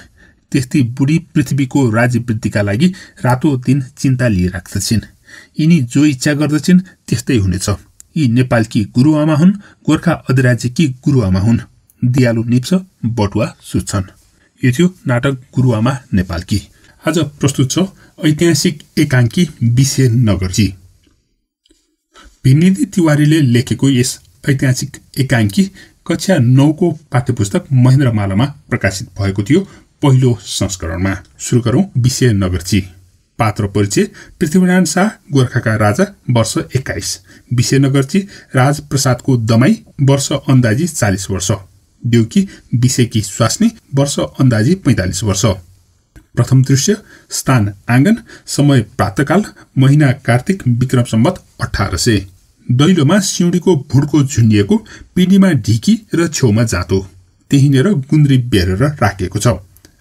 त्यस्तै बुढी पृथ्वीको राज्यवृद्धिका लागि रातो दिन चिन्ता लिइराख्दछिन् यिनी जो इच्छा गर्दछिन् त्यस्तै हुनेछ यी नेपालकी गुरुआमा हुन् गोर्खा अधिराज्यकी गुरुआमा हुन् दियालु निप्छ बटुवा सुत्छन् यो थियो नाटक गुरुआमा नेपालकी आज प्रस्तुत छ ऐतिहासिक एकाङ्की विषय नगरजी भिमनिधि तिवारीले लेखेको यस ऐतिहासिक एकाङ्की कक्षा नौको पाठ्यपुस्तक महेन्द्रमालामा प्रकाशित भएको थियो पहिलो संस्करणमा सुरु गरौँ विषय नगरची पात्र परिचय पृथ्वीनारायण शाह गोर्खाका राजा वर्ष एक्काइस विषयनगरची राजप्रसादको दमाई वर्ष अन्दाजी चालिस वर्ष देउकी विषयकी स्वास्नी वर्ष अन्दाजी पैँतालिस वर्ष प्रथम दृश्य स्थान आँगन समय प्रातकाल महिना कार्तिक विक्रम सम्बत अठार सय दैलोमा सिउँडीको भुड्को झुन्डिएको पिँढीमा ढिकी र छेउमा जाँतो त्यहीँनिर गुन्द्री बेरेर राखिएको छ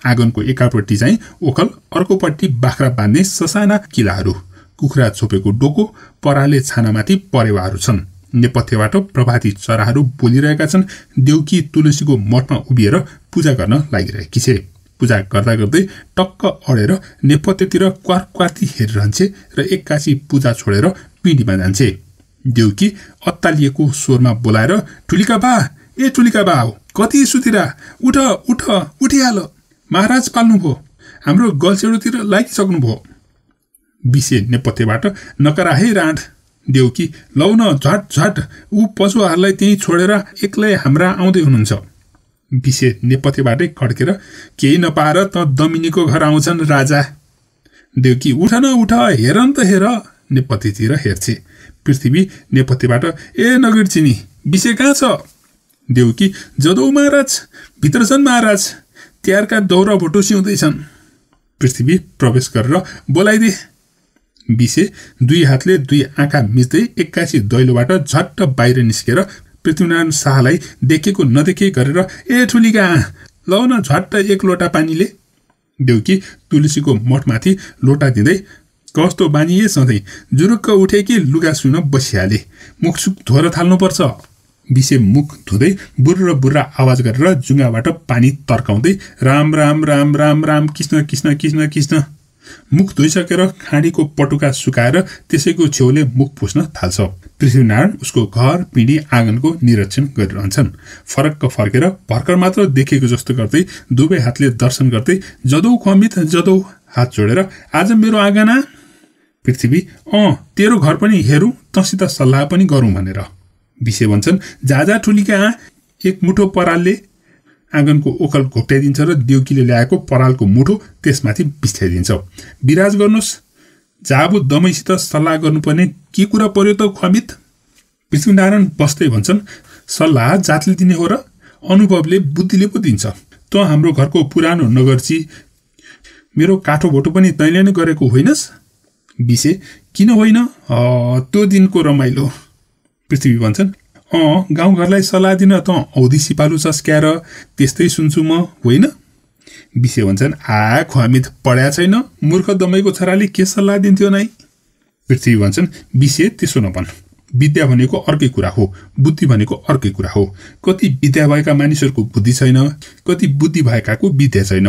आँगनको एकापट्टि चाहिँ ओखल अर्कोपट्टि बाख्रा बाँध्ने ससाना किलाहरू कुखुरा छोपेको डोको पराले छानामाथि परेवाहरू छन् नेपथ्यबाट प्रभाती चराहरू बोलिरहेका छन् देउकी तुलसीको मठमा उभिएर पूजा गर्न लागिरहेकी छे पूजा गर्दा गर्दै टक्क अडेर नेपथ्यतिर क्वार क्वार्ती हेरिरहन्छे र एक्कासी पूजा छोडेर पिँढीमा जान्छे देउकी अत्तालिएको स्वरमा बोलाएर ठुलिका बा ए ठुलिका बा हो कति सुतिरा उठ उठ उठिहाल महाराज पाल्नुभयो हाम्रो गल्छेडोतिर लागिसक्नुभयो विषे नेपथ्यबाट नकराहे राँड देउकी लौ न झट झट ऊ पशुहरूलाई त्यहीँ छोडेर एक्लै हाम्रा आउँदै हुनुहुन्छ विषे नेपथ्यबाटै खड्केर केही नपाएर त दमिनीको घर आउँछन् राजा देउकी उठ न उठ हेर न त हेर नेपथ्यतिर हेर्छे पृथ्वी नेपथ्यबाट ए नगर चिनी विषय कहाँ छ देउकी जदौ महाराज भित्र छन् महाराज तिहारका दौरा भोटो सिउँदैछन् पृथ्वी प्रवेश गरेर बोलाइदे विषे दुई हातले दुई आँखा मिच्दै एक्कासी दैलोबाट झट्ट बाहिर निस्केर पृथ्वीनारायण शाहलाई देखेको नदेखे गरेर ए ठुलीका लौ न झट्ट एक लोटा पानीले देउकी तुलसीको मठमाथि लोटा दिँदै कस्तो बानी सधैँ जुरुक्क उठे कि लुगा सुन बसिहाले सुख धोएर थाल्नुपर्छ विषे मुख धुँदै बुर्र बुर्र आवाज गरेर जुङ्गाबाट पानी तर्काउँदै राम राम राम राम राम कृष्ण कृष्ण कृष्ण कृष्ण मुख धोइसकेर खाँडीको पटुका सुकाएर त्यसैको छेउले मुख पुस्न थाल्छ पृथ्वीनारायण उसको घर पिँढी आँगनको निरीक्षण गरिरहन्छन् फरक्क फर्केर भर्खर मात्र देखेको जस्तो गर्दै दुवै हातले दर्शन गर्दै जदौ खमित जदौ हात जोडेर आज मेरो आँगना पृथ्वी अँ तेरो घर पनि हेरौँ तसित सल्लाह पनि गरौँ भनेर विषय भन्छन् जाजा ठुलीका एक मुठो परालले आँगनको ओखल घोप्ट्याइदिन्छ र देउकीले ल्याएको परालको मुठो त्यसमाथि बिछ्याइदिन्छ विराज गर्नुहोस् झाबु दमैसित सल्लाह गर्नुपर्ने के कुरा पर्यो त खमित पृथ्वीनारायण बस्दै भन्छन् सल्लाह जातले दिने हो र अनुभवले बुद्धिले पो दिन्छ त हाम्रो घरको पुरानो नगर्ची मेरो काठो भोटो पनि तैँले नै गरेको होइनस् विषय किन होइन त्यो दिनको रमाइलो पृथ्वी भन्छन् अँ गाउँघरलाई सल्लाह दिन त औधी सिपालु चस्क्याएर त्यस्तै सुन्छु म होइन विषय भन्छन् आ खुवामित पढ्या छैन मूर्ख दमैको छोराले के सल्लाह दिन्थ्यो नै पृथ्वी भन्छन् विषय त्यसो नभन् विद्या भनेको अर्कै कुरा हो बुद्धि भनेको अर्कै कुरा हो कति विद्या भएका मानिसहरूको बुद्धि छैन कति बुद्धि भएकाको विद्या छैन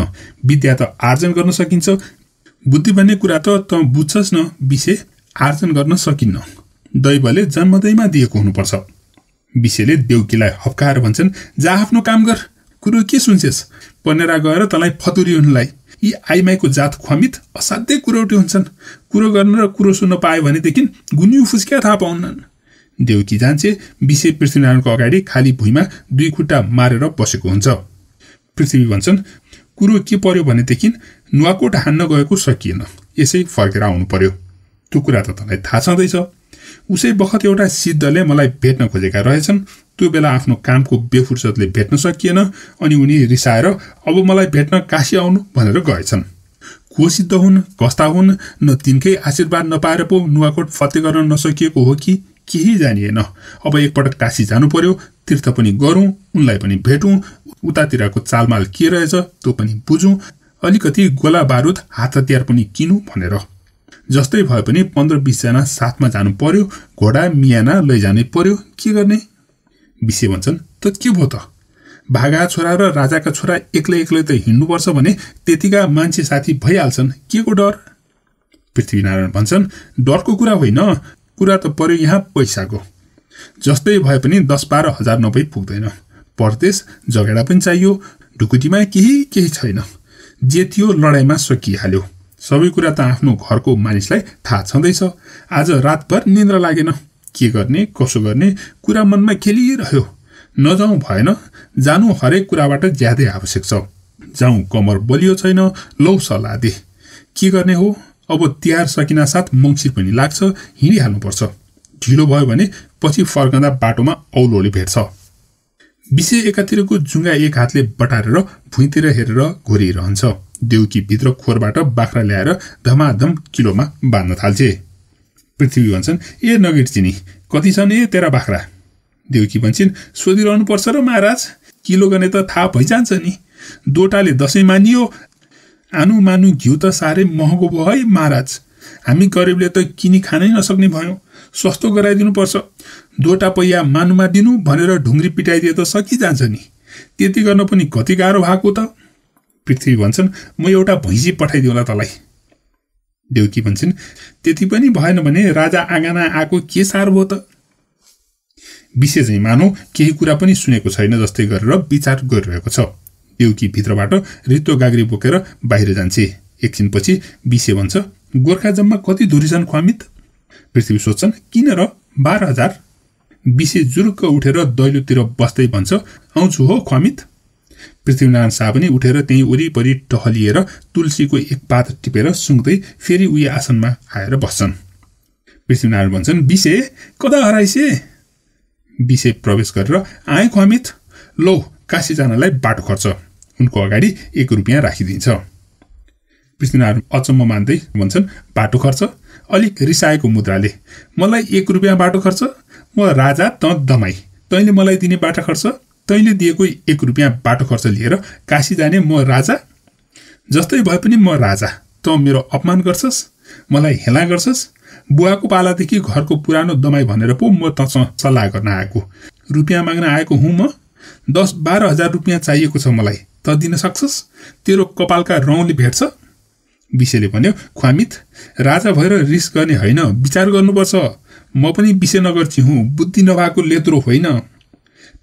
विद्या त आर्जन गर्न सकिन्छ बुद्धि भन्ने कुरा त त बुझ्छस् न विषय आर्जन गर्न सकिन्न दैवले जन्मदैमा दिएको हुनुपर्छ विषयले देउकीलाई हप्काएर भन्छन् जा आफ्नो काम गर कुरो के सुन्छेस् पनेरा गएर तँलाई फतुरी हुनलाई यी आइमाईको जात खमित असाध्यै कुरोटी हुन्छन् कुरो गर्न र कुरो सुन्न पायो भनेदेखि गुन्यु फुस्किया थाहा पाउन्नन् देउकी जान्छे विषय पृथ्वीनारायणको अगाडि खाली भुइँमा दुई खुट्टा मारेर बसेको हुन्छ पृथ्वी भन्छन् कुरो के पर्यो भनेदेखि नुवाकोट हान्न गएको सकिएन यसै फर्केर आउनु पर्यो त्यो कुरा त तँलाई थाहा छँदैछ उसै बखत एउटा सिद्धले मलाई भेट्न खोजेका रहेछन् त्यो बेला आफ्नो कामको बेफुर्सदले भेट्न सकिएन अनि उनी रिसाएर अब मलाई भेट्न काशी आउनु भनेर गएछन् को सिद्ध हुन् कस्ता हुन् न तिनकै आशीर्वाद नपाएर पो नुवाकोट फते गर्न नसकिएको हो कि केही जानिएन अब एकपटक काशी जानु पर्यो तीर्थ पनि गरौँ उनलाई पनि भेटौँ उतातिरको चालमाल के रहेछ त्यो पनि बुझौँ अलिकति गोला बारुद हात हतियार पनि किन्नु भनेर जस्तै भए पनि पन्ध्र बिसजना साथमा जानु पर्यो घोडा मियाना लैजानै पर्यो के गर्ने विषय भन्छन् त के भयो त भागा छोरा र राजाका छोरा एक्लै एक्लै त हिँड्नुपर्छ भने त्यतिका मान्छे साथी भइहाल्छन् के को डर पृथ्वीनारायण भन्छन् डरको कुरा होइन कुरा त पर्यो यहाँ पैसाको जस्तै भए पनि दस बाह्र हजार नभई पुग्दैन परदेश झगेडा पनि चाहियो ढुकुटीमा केही केही छैन जे थियो लडाइँमा सकिहाल्यो सबै कुरा त आफ्नो घरको मानिसलाई थाहा छँदैछ आज रातभर निन्द्रा लागेन के गर्ने कसो गर्ने कुरा मनमा खेलिरह्यो नजाउँ भएन जानु हरेक कुराबाट ज्यादै आवश्यक छ जाउँ कमर बलियो छैन लौ सल्लाह दिए के गर्ने हो अब तिहार सकिना साथ मङ्सिर पनि लाग्छ हिँडिहाल्नुपर्छ ढिलो भयो भने पछि फर्कँदा बाटोमा औलोले भेट्छ विषय एकातिरको जुङ्गा एक हातले बटारेर भुइँतिर हेरेर घोरिरहन्छ भित्र खोरबाट बाख्रा ल्याएर धमाधम किलोमा बाँध्न थाल्छे पृथ्वी भन्छन् ए नगेट चिनी कति छन् ए तेरा बाख्रा देउकी भन्छन् सोधिरहनु पर्छ र महाराज किलो गर्ने त थाहा भइजान्छ नि दोटाले दसैँ मानियो आनु मानु घिउ त साह्रै महँगो भयो है महाराज हामी गरिबले त किनी खानै नसक्ने भयौँ सस्तो पर्छ दुवटा पहिया मानुमा दिनु भनेर ढुङ्ग्री पिटाइदिए त सकिजान्छ नि त्यति गर्न पनि कति गाह्रो भएको त पृथ्वी भन्छन् म एउटा भैँसी पठाइदिउँला तलाई देउकी भन्छन् त्यति पनि भएन भने राजा आँगना आएको के साह्रो हो त चाहिँ मानौ केही कुरा पनि सुनेको छैन जस्तै गरेर विचार गरिरहेको छ देउकी भित्रबाट रित्तो गाग्री बोकेर बाहिर जान्छे एकछिनपछि विषे भन्छ गोर्खा जम्मा कति धुरी छन् ख्वामित पृथ्वी सोध्छन् किन र बाह्र हजार बिसे जुरुक्क उठेर दैलोतिर बस्दै भन्छ आउँछु हो ख्वामित पृथ्वीनारायण शाह पनि उठेर त्यहीँ वरिपरि टहलिएर तुलसीको एक पात टिपेर सुँग्दै फेरि उयो आसनमा आएर बस्छन् पृथ्वीनारायण भन्छन् बिसे कता हराइसे बिसे प्रवेश गरेर आए खमित लो काशी जानलाई बाटो खर्च उनको अगाडि एक रुपियाँ राखिदिन्छ पृथ्वीनारायण अचम्म मान्दै भन्छन् बाटो खर्च अलिक रिसाएको मुद्राले मलाई एक रुपियाँ बाटो खर्च म राजा त दमाई तैँले मलाई दिने बाटो खर्च तैँले दिएको एक रुपियाँ बाटो खर्च लिएर काशी जाने म राजा जस्तै भए पनि म राजा त मेरो अपमान गर्छस् मलाई हेला गर्छस् बुवाको पालादेखि घरको पुरानो दमाई भनेर पो म त सल्लाह गर्न आएको रुपियाँ माग्न आएको हुँ म दस बाह्र हजार रुपियाँ चाहिएको छ मलाई त दिन सक्छस् तेरो कपालका रौँले भेट्छ विषयले भन्यो ख्वामित राजा भएर रिस गर्ने होइन विचार गर्नुपर्छ म पनि विषय नगर्छु हुँ बुद्धि नभएको लेत्रो होइन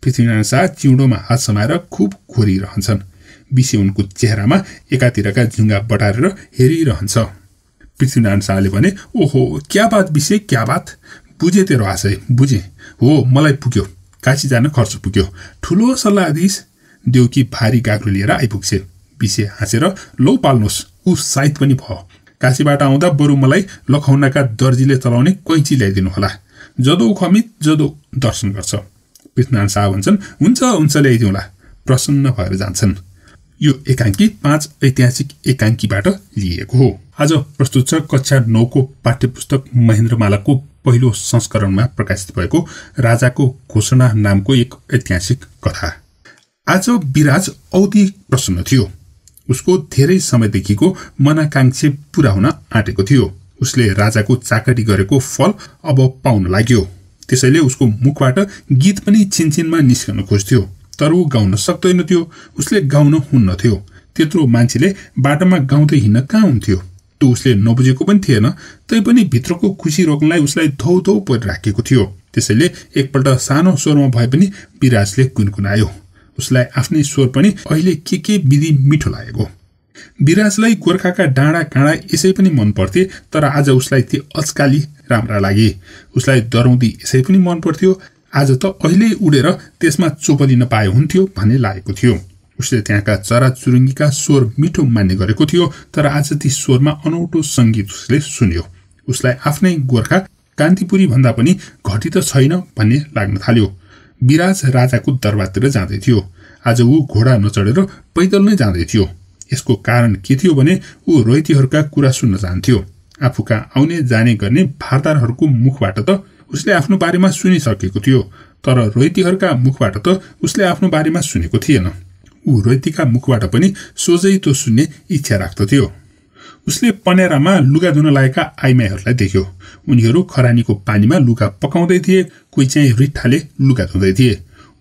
पृथ्वीनारायण शाह चिउँडोमा हात समाएर खुब घोरिरहन्छन् विषय उनको चेहरामा एकातिरका झुङ्गा बटारेर हेरिरहन्छ पृथ्वीनारायण शाहले भने ओहो क्या बात विषय क्या बात बुझे तेरो आशय बुझेँ हो मलाई पुग्यो काशी जान खर्च पुग्यो ठुलो सल्लाहधीश देउकी भारी गाग्रो लिएर आइपुग्छे विषय हाँसेर लौ पाल्नुहोस् उत्साहित पनि भयो काशीबाट आउँदा बरु मलाई लखौनाका दर्जीले चलाउने कैँची होला जदो खमित जदो दर्शन गर्छ पृथ्वीनारायण शाह भन्छन् हुन्छ हुन्छ ल्याइदिउँला प्रसन्न भएर जान्छन् यो एकाङ्की पाँच ऐतिहासिक एकाङ्कीबाट लिएको हो आज प्रस्तुत छ कक्षा नौको पाठ्यपुस्तक महेन्द्रमालाको पहिलो संस्करणमा प्रकाशित भएको राजाको घोषणा नामको एक ऐतिहासिक कथा आज विराज औधी प्रसन्न थियो उसको धेरै समयदेखिको मनाकाङ्क्षी पूरा हुन आँटेको थियो उसले राजाको चाकरी गरेको फल अब पाउन लाग्यो त्यसैले उसको मुखबाट गीत पनि छिनछिनमा निस्कन खोज्थ्यो तर ऊ गाउन सक्दैनथ्यो उसले गाउन हुन्नथ्यो त्यत्रो मान्छेले बाटोमा गाउँदै हिँड्न कहाँ हुन्थ्यो त्यो उसले नबुझेको पनि थिएन तैपनि भित्रको खुसी रोक्नलाई उसलाई धौधौ परिराखेको थियो त्यसैले एकपल्ट सानो स्वरमा भए पनि विराजले कुनकुनायो उसलाई आफ्नै स्वर पनि अहिले के के विधि मिठो लागेको विराजलाई गोर्खाका डाँडा काँडा यसै पनि मनपर्थे तर आज उसलाई ती अचकाली राम्रा लागे उसलाई डराउँदी यसै पनि मन पर्थ्यो आज त अहिले उडेर त्यसमा चोपलिन पाए हुन्थ्यो भन्ने लागेको थियो उसले त्यहाँका चराचुरुङ्गीका स्वर मिठो मान्ने गरेको थियो तर आज ती स्वरमा अनौठो सङ्गीत उसले सुन्यो उसलाई आफ्नै गोर्खा कान्तिपुरी भन्दा पनि घटित छैन भन्ने लाग्न थाल्यो विराज राजाको दरबारतिर जाँदै थियो आज ऊ घोडा नचढेर पैदल नै जाँदै थियो यसको कारण के थियो भने ऊ रोहितीहरूका कुरा सुन्न चाहन्थ्यो आफूका आउने जाने गर्ने भारदारहरूको मुखबाट त उसले आफ्नो बारेमा सुनिसकेको थियो तर रोहितीहरूका मुखबाट त उसले आफ्नो बारेमा सुनेको थिएन ऊ रोहितीका मुखबाट पनि सोझै त्यो सुन्ने इच्छा राख्दथ्यो उसले पनेरामा लुगा धुन लागेका आइमाईहरूलाई देख्यो उनीहरू खरानीको पानीमा लुगा पकाउँदै थिए कोही चाहिँ रिट्ठाले लुगा धुँदै थिए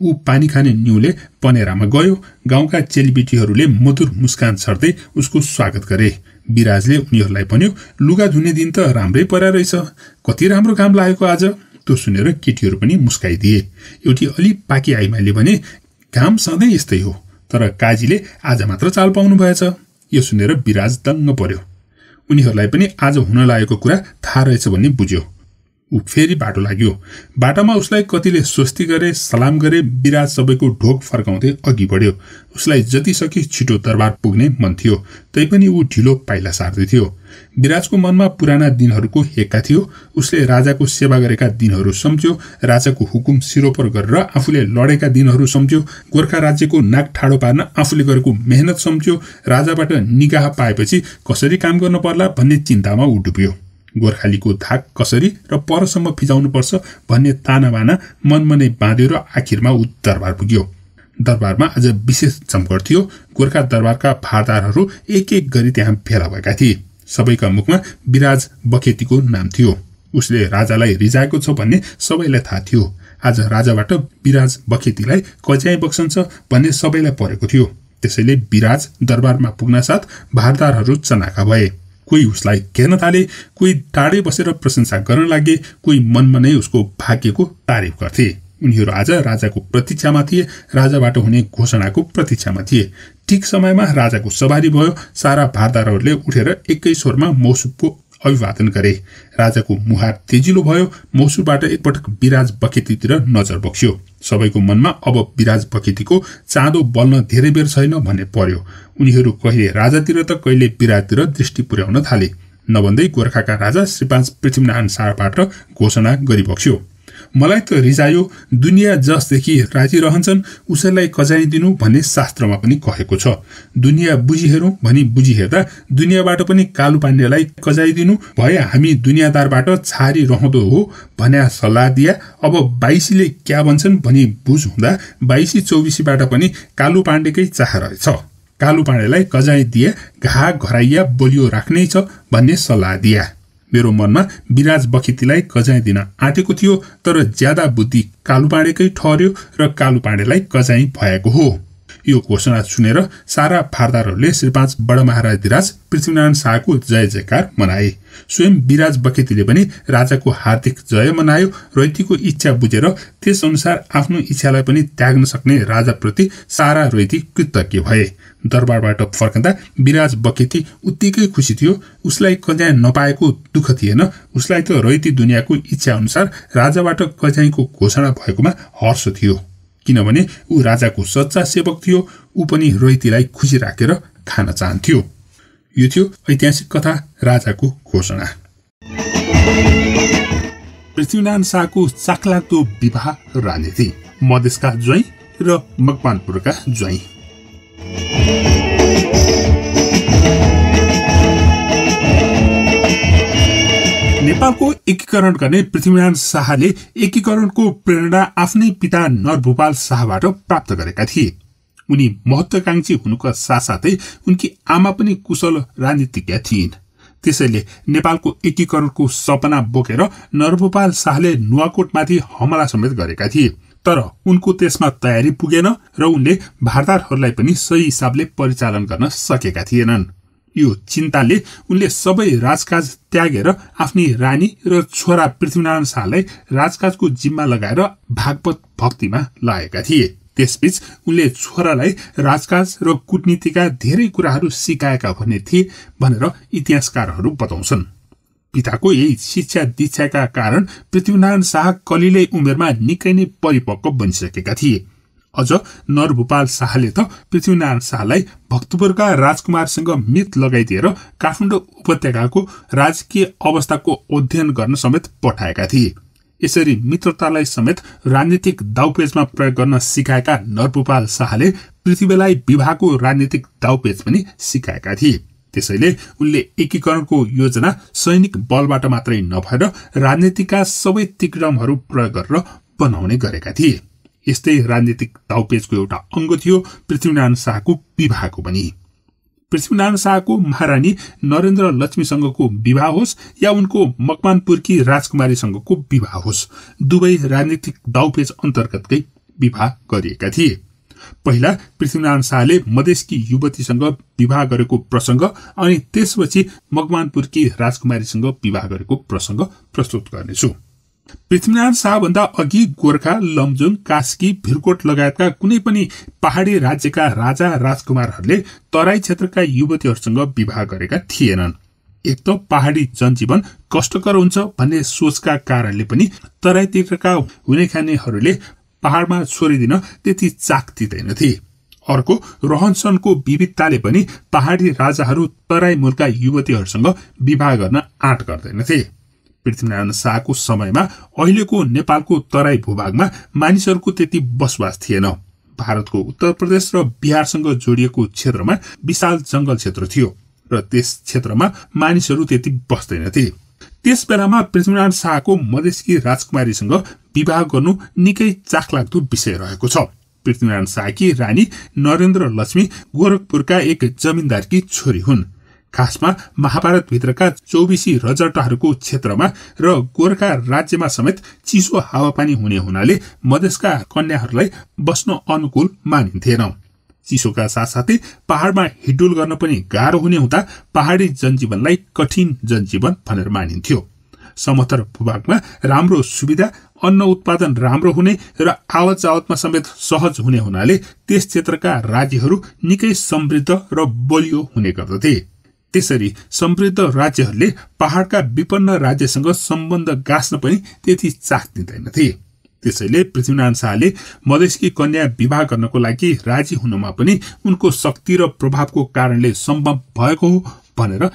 ऊ पानी खाने न्युले पनेरामा गयो गाउँका चेलीबेटीहरूले मधुर मुस्कान छर्दै उसको स्वागत गरे विराजले उनीहरूलाई भन्यो लुगा धुने दिन त राम्रै परा रहेछ कति राम्रो काम लागेको आज त्यो सुनेर केटीहरू पनि मुस्काइदिए एउटी अलि पाकी आइमाले भने घाम सधैँ यस्तै हो तर काजीले आज मात्र चाल पाउनु भएछ यो सुनेर विराज दङ्ग पर्यो उनीहरूलाई पनि आज हुन लागेको कुरा थाहा रहेछ भन्ने बुझ्यो ऊ फेरि बाटो लाग्यो बाटोमा उसलाई कतिले स्वस्ति गरे सलाम गरे विराज सबैको ढोक फर्काउँदै अघि बढ्यो उसलाई जतिसके छिटो दरबार पुग्ने मन थियो तैपनि ऊ ढिलो पाइला सार्दै थियो विराजको मनमा पुराना दिनहरूको हेक्का थियो उसले राजाको सेवा गरेका दिनहरू सम्झ्यो राजाको हुकुम सिरोपर गरेर आफूले लडेका दिनहरू सम्झ्यो गोर्खा राज्यको नाक ठाडो पार्न आफूले गरेको मेहनत सम्झ्यो राजाबाट निगाह पाएपछि कसरी काम गर्न पर्ला भन्ने चिन्तामा ऊ डुब्यो गोर्खालीको धाक कसरी र परसम्म फिजाउनुपर्छ भन्ने तानाबाना मनमा नै बाँध्यो र आखिरमा ऊ दरबार पुग्यो दरबारमा आज विशेष जमघट थियो गोर्खा दरबारका भारदारहरू एक एक गरी त्यहाँ फेला भएका थिए सबैका मुखमा विराज बखेतीको नाम थियो उसले राजालाई रिजाएको छ भन्ने सबैलाई थाहा थियो आज राजाबाट विराज बखेतीलाई कज्याई बक्सन्छ भन्ने सबैलाई परेको थियो त्यसैले विराज दरबारमा पुग्नासाथ भारदारहरू चनाका भए कोही उसलाई घेर्न थाले कोही टाढै बसेर प्रशंसा गर्न लागे कोही मनमा नै उसको भाग्यको तारिफ गर्थे उनीहरू आज राजाको प्रतीक्षामा थिए राजाबाट हुने घोषणाको प्रतीक्षामा थिए ठिक समयमा राजाको सवारी भयो सारा भारदारहरूले उठेर एकै स्वरमा मौसुपको अभिवादन गरे राजाको मुहार तेजिलो भयो मौसुबाट एकपटक विराज बकेतीतिर नजर बक्स्यो सबैको मनमा अब विराज बकेतीको चाँदो बल्न धेरै बेर छैन भन्ने पर्यो उनीहरू कहिले राजातिर त कहिले विराजतिर दृष्टि पुर्याउन थाले नभन्दै गोर्खाका राजा श्रीपाज पृथ्वीनारायण शाहबाट घोषणा गरिबक्स्यो मलाई त रिजायो दुनियाँ जसदेखि राजी रहन्छन् उसैलाई कजाइदिनु भन्ने शास्त्रमा पनि कहेको छ दुनियाँ बुझिहेरौँ भनी बुझिहेर्दा दुनियाँबाट पनि कालु पाण्डेलाई कजाइदिनु भए हामी दुनियाँदारबाट छारी रहँदो हो भन्या सल्लाह दिया अब बाइसीले क्या भन्छन् भनी बुझ हुँदा बाइसी चौबिसीबाट पनि कालु पाण्डेकै चाह रहेछ कालु पाण्डेलाई कजाइ दिए घा घराइया बलियो राख्नै छ भन्ने सल्लाह दिया मेरो मनमा विराज बखेतीलाई कजाइदिन आँटेको थियो तर ज्यादा बुद्धि कालु पाँडेकै ठहर्यो र कालु पाँडेलाई कजाई भएको हो यो घोषणा सुनेर सारा फारदारहरूले श्री पाँच बडा महाराज धिराज पृथ्वीनारायण शाहको जय जयकार मनाए स्वयं विराज बखेतीले पनि राजाको हार्दिक जय मनायो रैतीको इच्छा बुझेर त्यसअनुसार आफ्नो इच्छालाई पनि त्याग्न सक्ने राजाप्रति सारा रैती कृतज्ञ भए दरबारबाट फर्कँदा विराज बखेती उत्तिकै खुसी थियो उसलाई कजाँ नपाएको दुःख थिएन उसलाई त रैती दुनियाँको इच्छाअनुसार राजाबाट कजाइँको घोषणा भएकोमा हर्ष थियो किनभने ऊ राजाको सच्चा सेवक थियो ऊ पनि रोहितीलाई खुसी राखेर रा खान चाहन्थ्यो यो थियो ऐतिहासिक कथा राजाको घोषणा पृथ्वीनारायण शाहको चाखलाग्दो विवाह राजनीति मधेसका ज्वाइँ र मकवानपुरका ज्वाइँ नेपालको एकीकरण गर्ने पृथ्वीनारायण शाहले एकीकरणको प्रेरणा आफ्नै पिता नरभोपाल शाहबाट प्राप्त गरेका थिए उनी महत्वाकांक्षी हुनुका साथसाथै उनकी आमा पनि कुशल राजनीतिज्ञ थिइन् त्यसैले नेपालको एकीकरणको सपना बोकेर नरभोपाल शाहले नुवाकोटमाथि हमला समेत गरेका थिए तर उनको त्यसमा तयारी पुगेन र उनले भारदारहरूलाई पनि सही हिसाबले परिचालन गर्न सकेका थिएनन् यो चिन्ताले उनले सबै राजकाज त्यागेर आफ्नी रानी र छोरा पृथ्वीनारायण शाहलाई राजकाजको जिम्मा लगाएर भागवत भक्तिमा लागेका थिए त्यसबीच उनले छोरालाई राजकाज र कुटनीतिका धेरै कुराहरू सिकाएका भन्ने थिए भनेर इतिहासकारहरू बताउँछन् पिताको यही शिक्षा दीक्षाका कारण पृथ्वीनारायण शाह कलिलै उमेरमा निकै नै परिपक्व बनिसकेका थिए अझ नरभूपाल शाहले त पृथ्वीनारायण शाहलाई भक्तपुरका राजकुमारसँग मित लगाइदिएर काठमाडौँ उपत्यकाको राजकीय अवस्थाको अध्ययन गर्न समेत पठाएका थिए यसरी मित्रतालाई समेत राजनीतिक दाउपेजमा प्रयोग गर्न सिकाएका नरभूपाल शाहले पृथ्वीलाई विवाहको राजनीतिक दाउपेज पनि सिकाएका थिए त्यसैले उनले एकीकरणको योजना सैनिक बलबाट मात्रै नभएर राजनीतिका सबै तिक्रमहरू प्रयोग गरेर बनाउने गरेका थिए यस्तै राजनीतिक दाउपेचको एउटा अङ्ग थियो पृथ्वीनारायण शाहको विवाहको पनि पृथ्वीनारायण शाहको महारानी नरेन्द्र लक्ष्मीसँगको विवाह होस् या उनको मकवानपुरकी राजकुमारीसँगको विवाह होस् दुवै राजनीतिक दाउपेच अन्तर्गतकै विवाह गरिएका थिए पहिला पृथ्वीनारायण शाहले मधेसकी युवतीसँग विवाह गरेको प्रसंग अनि त्यसपछि मकवानपुरकी राजकुमारीसँग विवाह गरेको प्रसंग प्रस्तुत गर्नेछु पृथ्वीनारायण शाहभन्दा अघि गोर्खा लमजुङ कास्की भिरकोट लगायतका कुनै पनि पहाड़ी राज्यका राजा राजकुमारहरूले तराई क्षेत्रका युवतीहरूसँग विवाह गरेका थिएनन् एक त पहाड़ी जनजीवन कष्टकर हुन्छ भन्ने सोचका कारणले पनि तराईतिरका हुने खानेहरूले पहाड़मा दिन त्यति दिँदैनथे अर्को रहनसहनको विविधताले पनि पहाड़ी राजाहरू तराई मूलका युवतीहरूसँग विवाह गर्न आँट गर्दैनथे पृथ्वीनारायण शाहको समयमा अहिलेको नेपालको तराई भूभागमा मानिसहरूको त्यति बसोबास थिएन भारतको उत्तर प्रदेश र बिहारसँग जोडिएको क्षेत्रमा विशाल जंगल क्षेत्र थियो र त्यस क्षेत्रमा मानिसहरू त्यति बस्दैनथे त्यस बेलामा पृथ्वीनारायण शाहको मधेसकी राजकुमारीसँग विवाह गर्नु निकै चाखलाग्दो विषय रहेको छ पृथ्वीनारायण शाहकी रानी नरेन्द्र लक्ष्मी गोरखपुरका एक जमिन्दारकी छोरी हुन् खासमा महाभारतभित्रका चौबिसी रजटाहरूको क्षेत्रमा र गोर्खा राज्यमा समेत चिसो हावापानी हुने हुनाले मधेसका कन्याहरूलाई बस्न अनुकूल मानिन्थेन चिसोका साथसाथै पहाड़मा हिडुल गर्न पनि गाह्रो हुने हुँदा पहाड़ी जनजीवनलाई कठिन जनजीवन भनेर मानिन्थ्यो समथर भूभागमा राम्रो सुविधा अन्न उत्पादन राम्रो हुने र आवत जावतमा समेत सहज हुने हुनाले त्यस क्षेत्रका राज्यहरू निकै समृद्ध र बलियो हुने गर्दथे त्यसरी समृद्ध राज्यहरूले पहाड़का विपन्न राज्यसँग सम्बन्ध गाँच्न पनि त्यति चाख दिँदैनथे त्यसैले पृथ्वीनारायण शाहले मधेसकी कन्या विवाह गर्नको लागि राजी हुनमा पनि उनको शक्ति र प्रभावको कारणले सम्भव भएको हो भनेर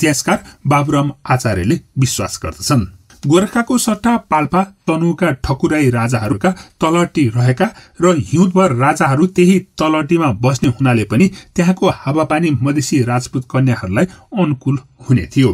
इतिहासकार बाबुराम आचार्यले विश्वास गर्दछन् गोर्खाको सट्टा पाल्पा तनुका ठकुराई राजाहरूका तलटी रहेका र हिउँदभर राजाहरू त्यही तलटीमा बस्ने हुनाले पनि त्यहाँको हावापानी मधेसी राजपूत कन्याहरूलाई अनुकूल हुने थियो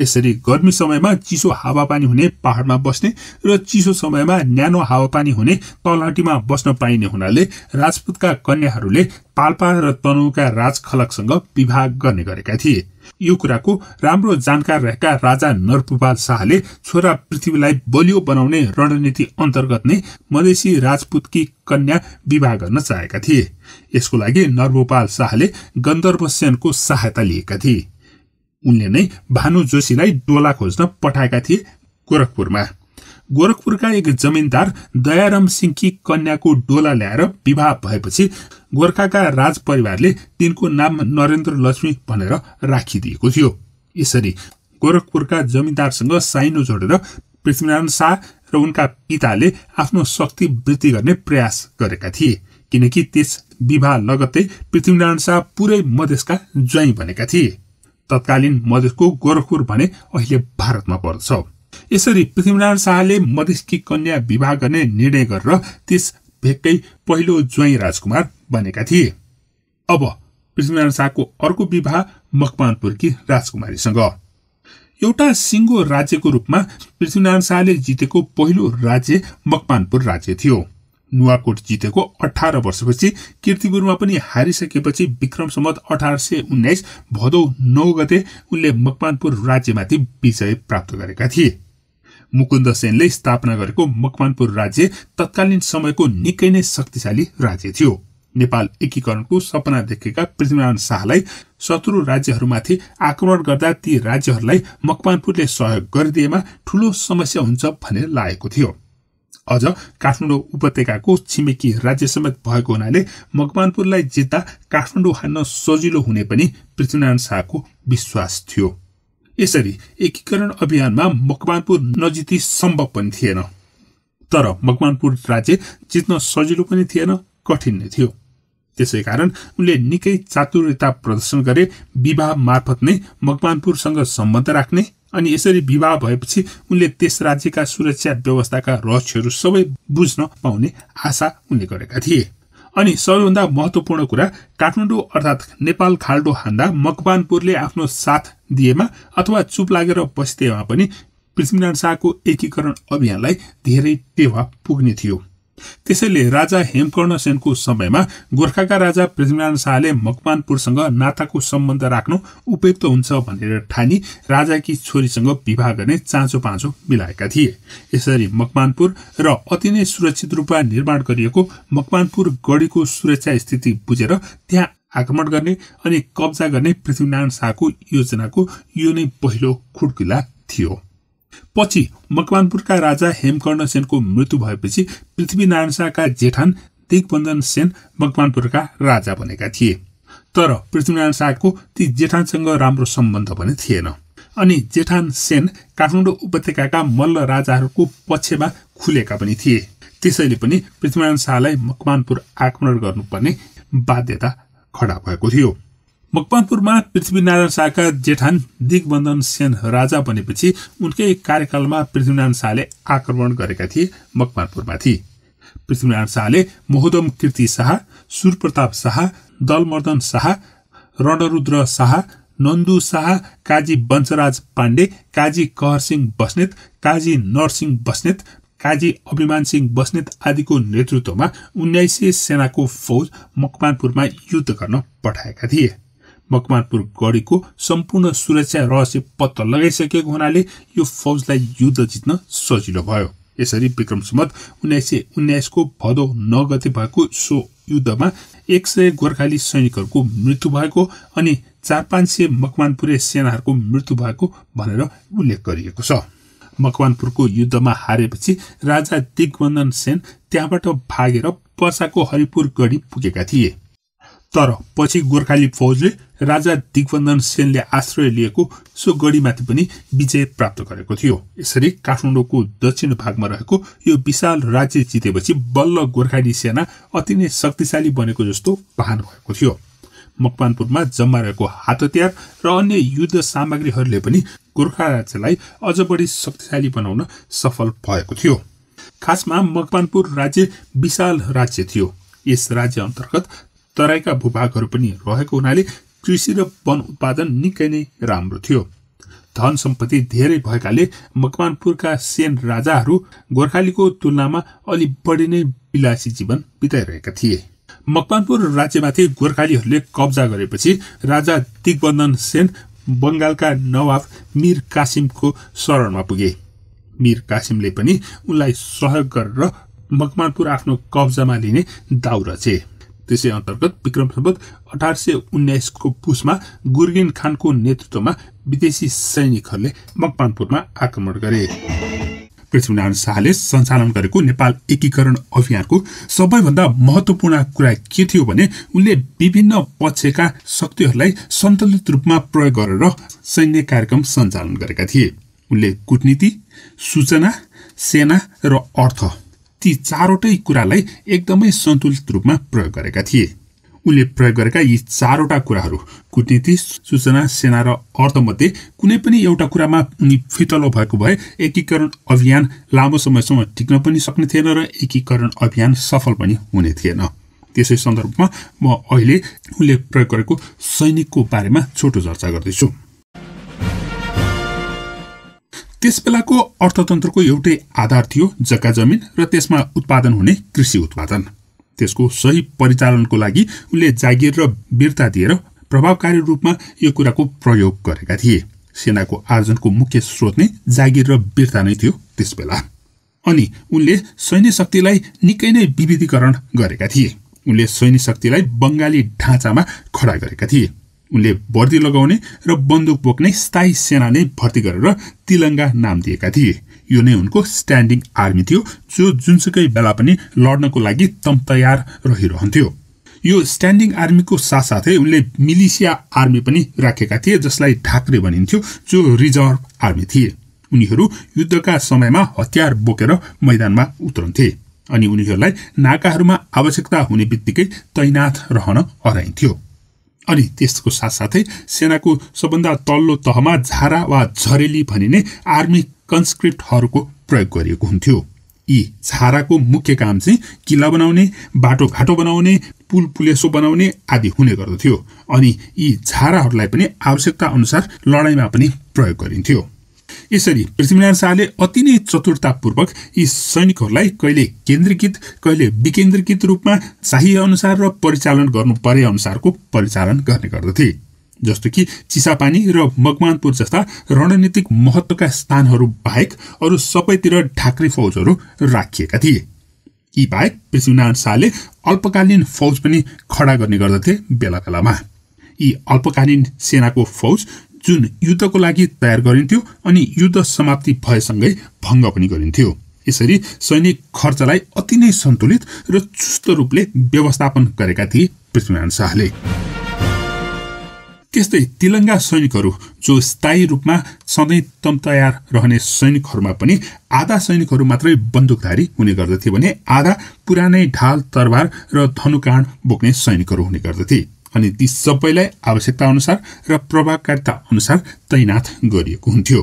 यसरी गर्मी समयमा चिसो हावापानी हुने पहाडमा बस्ने र चिसो समयमा न्यानो हावापानी हुने तलाटीमा बस्न पाइने हुनाले राजपूतका कन्याहरूले पाल्पा र तनुका राजखलकसँग विवाह गर्ने गरेका थिए यो कुराको राम्रो जानकार रहेका राजा नरपुपाल शाहले छोरा पृथ्वीलाई बलियो बनाउने रणनीति अन्तर्गत नै मधेसी राजपूतकी कन्या विवाह गर्न चाहेका थिए यसको लागि नरभोपाल शाहले गन्धर्व सेनको सहायता लिएका थिए उनले नै भानु जोशीलाई डोला खोज्न पठाएका थिए गोरखपुरमा गोरखपुरका एक जमिनदार दयाराम सिंहकी कन्याको डोला ल्याएर विवाह भएपछि गोर्खाका राज परिवारले तिनको नाम नरेन्द्र लक्ष्मी भनेर राखिदिएको थियो यसरी गोरखपुरका जमिनदारसँग साइनो जोडेर पृथ्वीनारायण शाह र उनका पिताले आफ्नो शक्ति वृद्धि गर्ने प्रयास गरेका थिए किनकि त्यस विवाह लगत्तै पृथ्वीनारायण शाह पुरै मधेसका ज्वाइँ भनेका थिए तत्कालीन मधेसको गोरखपुर भने अहिले भारतमा पर्छ यसरी पृथ्वीनारायण शाहले मधेसकी कन्या विवाह गर्ने निर्णय गरेर त्यस भेगकै पहिलो ज्वाइँ राजकुमार बनेका थिए अब पृथ्वीनारायण शाहको अर्को विवाह मकमानपुरकी राजकुमारीसँग एउटा सिङ्गो राज्यको रूपमा पृथ्वीनारायण शाहले जितेको पहिलो राज्य मकमानपुर राज्य थियो नुवाकोट जितेको अठार वर्षपछि किर्तिपुरमा पनि हारिसकेपछि विक्रम सम्मत अठार सय उन्नाइस भदौ नौ गते उनले मकमानपुर राज्यमाथि विजय प्राप्त गरेका थिए मुकुन्द सेनले स्थापना गरेको मकवानपुर राज्य तत्कालीन समयको निकै नै शक्तिशाली राज्य थियो नेपाल एकीकरणको सपना देखेका पृथ्वीनारायण शाहलाई शत्रु राज्यहरूमाथि आक्रमण गर्दा ती राज्यहरूलाई मकवानपुरले सहयोग गरिदिएमा ठूलो समस्या हुन्छ भनेर लागेको थियो अझ काठमाडौँ उपत्यकाको छिमेकी राज्य समेत भएको हुनाले मकवानपुरलाई जित्दा काठमाडौँ हान्न सजिलो हुने पनि पृथ्वीनारायण शाहको विश्वास थियो यसरी एकीकरण अभियानमा मकवानपुर नजिती सम्भव पनि थिएन तर मकवानपुर राज्य जित्न सजिलो पनि थिएन कठिन नै थियो त्यसै कारण उनले निकै चातुर्यता प्रदर्शन गरे विवाह मार्फत नै मकवानपुरसँग सम्बन्ध राख्ने अनि यसरी विवाह भएपछि उनले त्यस राज्यका सुरक्षा व्यवस्थाका रहस्यहरू सबै बुझ्न पाउने आशा उनले गरेका थिए अनि सबैभन्दा महत्वपूर्ण कुरा काठमाडौँ अर्थात् नेपाल खाल्डो हान्दा मकवानपुरले आफ्नो साथ दिएमा अथवा चुप लागेर बस्दैमा पनि पृथ्वीनारायण शाहको एकीकरण अभियानलाई धेरै टेवा पुग्ने थियो त्यसैले राजा हेमकर्ण सेनको समयमा गोर्खाका राजा पृथ्वीनारायण शाहले मकवानपुरसँग नाताको सम्बन्ध राख्नु उपयुक्त हुन्छ भनेर ठानी राजाकी छोरीसँग विवाह गर्ने चाँचो पाँचो मिलाएका थिए यसरी मकवानपुर र अति नै सुरक्षित रूपमा निर्माण गरिएको मकवानपुर गढीको सुरक्षा स्थिति बुझेर त्यहाँ आक्रमण गर्ने अनि कब्जा गर्ने पृथ्वीनारायण शाहको योजनाको यो नै पहिलो खुड्किला थियो पछि मकवानपुरका राजा हेमकर्ण सेनको मृत्यु भएपछि पृथ्वीनारायण शाहका जेठान दिगबन्धन सेन मकवानपुरका राजा बनेका थिए तर पृथ्वीनारायण शाहको ती जेठानसँग राम्रो सम्बन्ध पनि थिएन अनि जेठान सेन काठमाडौँ उपत्यकाका मल्ल राजाहरूको पक्षमा खुलेका पनि थिए त्यसैले पनि पृथ्वीनारायण शाहलाई मकवानपुर आक्रमण गर्नुपर्ने बाध्यता खडा भएको थियो मकवानपुरमा पृथ्वीनारायण शाहका जेठान दिगबन्धन सेन राजा बनेपछि उनकै कार्यकालमा पृथ्वीनारायण शाहले आक्रमण गरेका थिए मकवानपुरमाथि पृथ्वीनारायण शाहले मोहदम कीर्ति शाह सुरप्रताप शाह दलमर्दन शाह रणरुद्र शाह नन्दु शाह काजी वंशराज पाण्डे काजी कहरसिंह बस्नेत काजी नरसिंह बस्नेत काजी अभिमान सिंह बस्नेत आदिको नेतृत्वमा उन्नाइस सय सेनाको फौज मकवानपुरमा युद्ध गर्न पठाएका थिए मकमानपुर गढीको सम्पूर्ण सुरक्षा रहस्य पत्ता लगाइसकेको हुनाले यो फौजलाई युद्ध जित्न सजिलो भयो यसरी विक्रम सम्मत उन्नाइस सय उन्नाइसको भदौ नौ भएको सो युद्धमा एक सय गोर्खाली सैनिकहरूको मृत्यु भएको अनि चार पाँच सय मकवानपुरे सेनाहरूको मृत्यु भएको भनेर उल्लेख गरिएको छ मकवानपुरको युद्धमा हारेपछि राजा दिगवन्दन सेन त्यहाँबाट भागेर पर्साको हरिपुर गढी पुगेका थिए तर पछि गोर्खाली फौजले राजा दिगवन्दन सेनले आश्रय लिएको सो गढीमाथि पनि विजय प्राप्त गरेको थियो यसरी काठमाडौँको दक्षिण भागमा रहेको यो विशाल राज्य जितेपछि बल्ल गोर्खाली सेना अति नै शक्तिशाली बनेको जस्तो भान भएको थियो मकवानपुरमा जम्मा रहेको हात हतियार र अन्य युद्ध सामग्रीहरूले पनि गोर्खा राज्यलाई अझ बढी शक्तिशाली बनाउन सफल भएको थियो खासमा मकवानपुर राज्य विशाल राज्य थियो यस राज्य अन्तर्गत तराईका भूभागहरू पनि रहेको हुनाले कृषि र वन उत्पादन निकै नै राम्रो थियो धन सम्पत्ति धेरै भएकाले मकवानपुरका सेन राजाहरू गोर्खालीको तुलनामा अलि बढी नै विलासी जीवन बिताइरहेका थिए मकवानपुर राज्यमाथि गोर्खालीहरूले कब्जा गरेपछि राजा दिग्बन्धन सेन बङ्गालका नवाब मिर कासिमको शरणमा पुगे मिर कासिमले पनि उनलाई सहयोग गरेर मकवानपुर आफ्नो कब्जामा लिने दाउ रचे त्यसै अन्तर्गत विक्रम सम्बत अठार सय उन्नाइसको पुसमा गुर्गेन खानको नेतृत्वमा विदेशी सैनिकहरूले मकवानपुरमा आक्रमण गरे पृथ्वीनारायण शाहले सञ्चालन गरेको नेपाल एकीकरण अभियानको सबैभन्दा महत्त्वपूर्ण कुरा के थियो भने उनले विभिन्न पक्षका शक्तिहरूलाई सन्तुलित रूपमा प्रयोग गरेर सैन्य कार्यक्रम सञ्चालन गरेका थिए उनले कुटनीति सूचना सेना र अर्थ ती चारवटै कुरालाई एकदमै सन्तुलित रूपमा प्रयोग गरेका थिए उनले प्रयोग गरेका यी चारवटा कुराहरू कुटनीति सूचना सेना र अर्थमध्ये कुनै पनि एउटा कुरामा उनी फितलो भएको भए एकीकरण अभियान लामो समयसम्म टिक्न पनि सक्ने थिएन र एकीकरण अभियान सफल पनि हुने थिएन त्यसै सन्दर्भमा म अहिले उनले प्रयोग गरेको सैनिकको बारेमा छोटो चर्चा गर्दैछु त्यस बेलाको अर्थतन्त्रको एउटै आधार थियो जग्गा जमिन र त्यसमा उत्पादन हुने कृषि उत्पादन त्यसको सही परिचालनको लागि उनले जागिर र वीरता दिएर प्रभावकारी रूपमा यो कुराको प्रयोग गरेका थिए सेनाको आर्जनको मुख्य स्रोत नै जागिर र वीरता नै थियो त्यस बेला अनि उनले सैन्य शक्तिलाई निकै नै विविधीकरण गरेका थिए उनले सैन्य शक्तिलाई बङ्गाली ढाँचामा खडा गरेका थिए उनले भर्ती लगाउने र बन्दुक बोक्ने स्थायी सेनाले भर्ती गरेर तिलङ्गा नाम दिएका थिए यो नै उनको स्ट्यान्डिङ आर्मी थियो जो जुनसुकै बेला पनि लड्नको लागि तम्तयार रहिरहन्थ्यो यो स्ट्यान्डिङ आर्मीको साथसाथै उनले मिलिसिया आर्मी पनि राखेका थिए जसलाई ढाक्रे भनिन्थ्यो जो रिजर्भ आर्मी थिए उनीहरू युद्धका समयमा हतियार बोकेर मैदानमा उत्रन्थे अनि उनीहरूलाई नाकाहरूमा आवश्यकता हुने बित्तिकै तैनाथ रहन हराइन्थ्यो अनि त्यसको साथसाथै सेनाको सबभन्दा तल्लो तहमा झारा वा झरेली भनिने आर्मी कन्स्क्रिप्टहरूको प्रयोग गरिएको हुन्थ्यो यी झाराको मुख्य काम चाहिँ किल्ला बनाउने बाटोघाटो बनाउने पुल पुलेसो बनाउने आदि हुने गर्दथ्यो अनि यी झाराहरूलाई पनि आवश्यकता अनुसार लडाइँमा पनि प्रयोग गरिन्थ्यो यसरी पृथ्वीनारायण शाहले अति नै चतुरतापूर्वक यी सैनिकहरूलाई कहिले केन्द्रीकृत कहिले विकेन्द्रीकृत रूपमा चाहिए अनुसार र परिचालन गर्नु परे अनुसारको परिचालन गर्ने गर्दथे जस्तो कि चिसापानी र मकवानपुर जस्ता रणनीतिक महत्त्वका स्थानहरू बाहेक अरू सबैतिर ढाक्री फौजहरू राखिएका थिए यी बाहेक पृथ्वीनारायण शाहले अल्पकालीन फौज पनि खडा गर्ने गर्दथे बेला बेलामा यी अल्पकालीन सेनाको फौज जुन युद्धको लागि तयार गरिन्थ्यो अनि युद्ध समाप्ति भएसँगै भङ्ग पनि गरिन्थ्यो यसरी सैनिक खर्चलाई अति नै सन्तुलित र चुस्त रूपले व्यवस्थापन गरेका थिए पृथ्वीनारायण शाहले त्यस्तै तिलङ्गा सैनिकहरू जो स्थायी रूपमा सधैँ तयार रहने सैनिकहरूमा पनि आधा सैनिकहरू मात्रै बन्दुकधारी हुने गर्दथे भने आधा पुरानै ढाल तरबार र धनुकाण बोक्ने सैनिकहरू हुने गर्दथे अनि ती सबैलाई आवश्यकता अनुसार र प्रभावकारिता अनुसार तैनाथ गरिएको हुन्थ्यो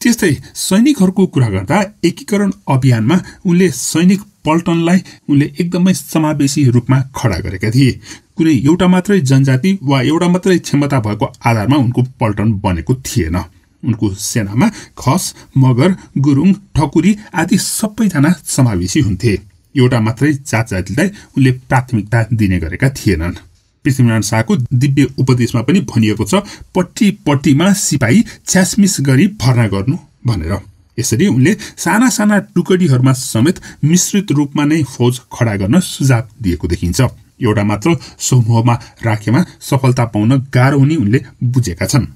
त्यस्तै सैनिकहरूको कुरा गर्दा एकीकरण अभियानमा उनले सैनिक पल्टनलाई उनले एकदमै समावेशी रूपमा खडा गरेका थिए कुनै एउटा मात्रै जनजाति वा एउटा मात्रै क्षमता भएको आधारमा उनको पल्टन बनेको थिएन उनको सेनामा खस मगर गुरुङ ठकुरी आदि सबैजना समावेशी हुन्थे एउटा मात्रै जात जातिलाई उनले प्राथमिकता दिने गरेका थिएनन् पृथ्वीनारायण शाहको दिव्य उपदेशमा पनि भनिएको छ पट्टी पट्टीमा सिपाही छ्यासमिस गरी भर्ना गर्नु भनेर यसरी उनले साना साना टुकडीहरूमा समेत मिश्रित रूपमा नै फौज खडा गर्न सुझाव दिएको देखिन्छ एउटा मात्र समूहमा राखेमा सफलता पाउन गाह्रो हुने उनले बुझेका छन्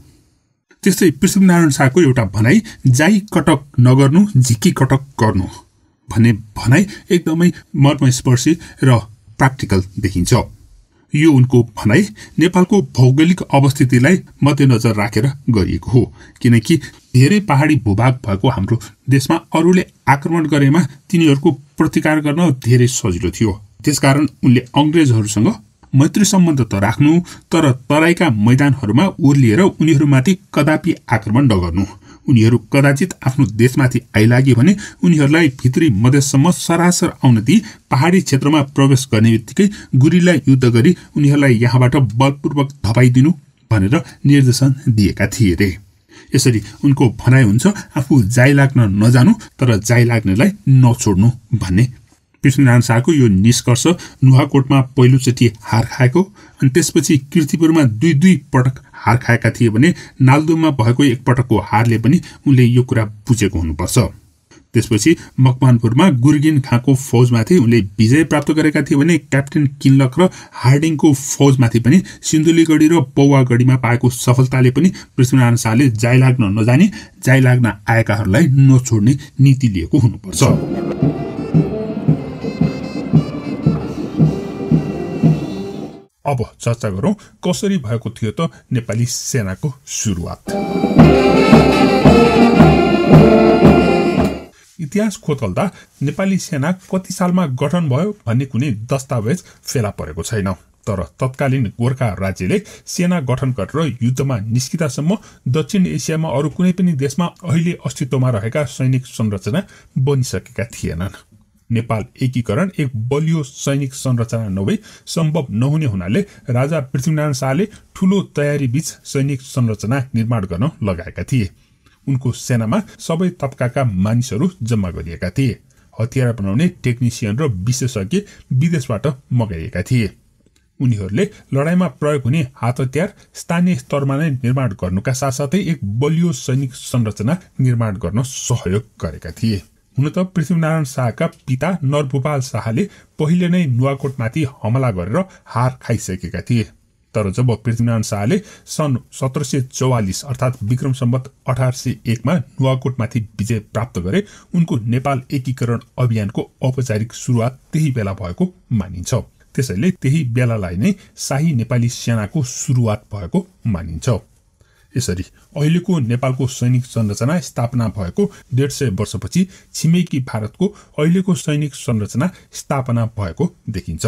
त्यस्तै पृथ्वीनारायण शाहको एउटा भनाइ जाई कटक नगर्नु झिकी कटक गर्नु भन्ने भनाई एकदमै मर्मस्पर्शी र प्र्याक्टिकल देखिन्छ यो उनको भनाइ नेपालको भौगोलिक अवस्थितिलाई मध्यनजर राखेर गरिएको हो किनकि धेरै पहाडी भूभाग भएको हाम्रो देशमा अरूले आक्रमण गरेमा तिनीहरूको प्रतिकार गर्न धेरै सजिलो थियो त्यसकारण उनले अङ्ग्रेजहरूसँग मैत्री सम्बन्ध त राख्नु तर तराईका मैदानहरूमा ओर्लिएर उनीहरूमाथि कदापि आक्रमण नगर्नु उनीहरू कदाचित आफ्नो देशमाथि आइलागे भने उनीहरूलाई भित्री मधेससम्म सरासर आउन दिई पहाड़ी क्षेत्रमा प्रवेश गर्ने बित्तिकै गुरीलाई युद्ध गरी उनीहरूलाई यहाँबाट बलपूर्वक धपाइदिनु भनेर निर्देशन दिएका थिए रे यसरी उनको भनाइ हुन्छ आफू जाइ लाग्न नजानु तर जाइ लाग्नेलाई नछोड्नु भन्ने पृथ्वीनारायण शाहको यो निष्कर्ष नुवाकोटमा पहिलोचोटि हार खाएको अनि त्यसपछि किर्तिपुरमा दुई दुई पटक हार खाएका थिए भने नाल्दुमा भएको एकपटकको हारले पनि उनले यो कुरा बुझेको हुनुपर्छ त्यसपछि मकवानपुरमा गुर्गिन खाँको फौजमाथि उनले विजय प्राप्त गरेका थिए भने क्याप्टेन किनलक र हार्डिङको फौजमाथि पनि सिन्धुलीगढी र पौवागढीमा पाएको सफलताले पनि पृथ्वीनारायण शाहले जाइ नजाने जाइ आएकाहरूलाई नछोड्ने नीति लिएको हुनुपर्छ अब चर्चा गरौँ कसरी भएको थियो त नेपाली सेनाको सुरुवात इतिहास खोतल्दा नेपाली सेना कति सालमा गठन भयो भन्ने कुनै दस्तावेज फेला परेको छैन तर तत्कालीन गोर्खा राज्यले सेना गठन गरेर युद्धमा निस्किँदासम्म दक्षिण एसियामा अरू कुनै पनि देशमा अहिले अस्तित्वमा रहेका सैनिक संरचना बनिसकेका थिएनन् नेपाल एकीकरण एक बलियो सैनिक संरचना नभई सम्भव नहुने हुनाले राजा पृथ्वीनारायण शाहले ठूलो तयारी बीच सैनिक संरचना निर्माण गर्न लगाएका थिए उनको सेनामा सबै तबकाका मानिसहरू जम्मा गरिएका थिए हतियार बनाउने टेक्निसियन र विशेषज्ञ विदेशबाट मगाइएका थिए उनीहरूले लडाइँमा प्रयोग हुने हात हतियार स्थानीय स्तरमा नै निर्माण गर्नुका साथसाथै एक बलियो सैनिक संरचना निर्माण गर्न सहयोग गरेका थिए हुन त पृथ्वीनारायण शाहका पिता नरभूपाल शाहले पहिले नै नुवाकोटमाथि हमला गरेर हार खाइसकेका थिए तर जब पृथ्वीनारायण शाहले सन् सत्र सय चौवालिस अर्थात् विक्रम सम्बत अठार सय एकमा नुवाकोटमाथि विजय प्राप्त गरे उनको नेपाल एकीकरण अभियानको औपचारिक सुरुवात त्यही बेला भएको मानिन्छ त्यसैले त्यही बेलालाई नै शाही नेपाली सेनाको सुरुवात भएको मानिन्छ यसरी अहिलेको नेपालको सैनिक संरचना स्थापना भएको डेढ सय वर्षपछि छिमेकी भारतको अहिलेको सैनिक संरचना स्थापना भएको देखिन्छ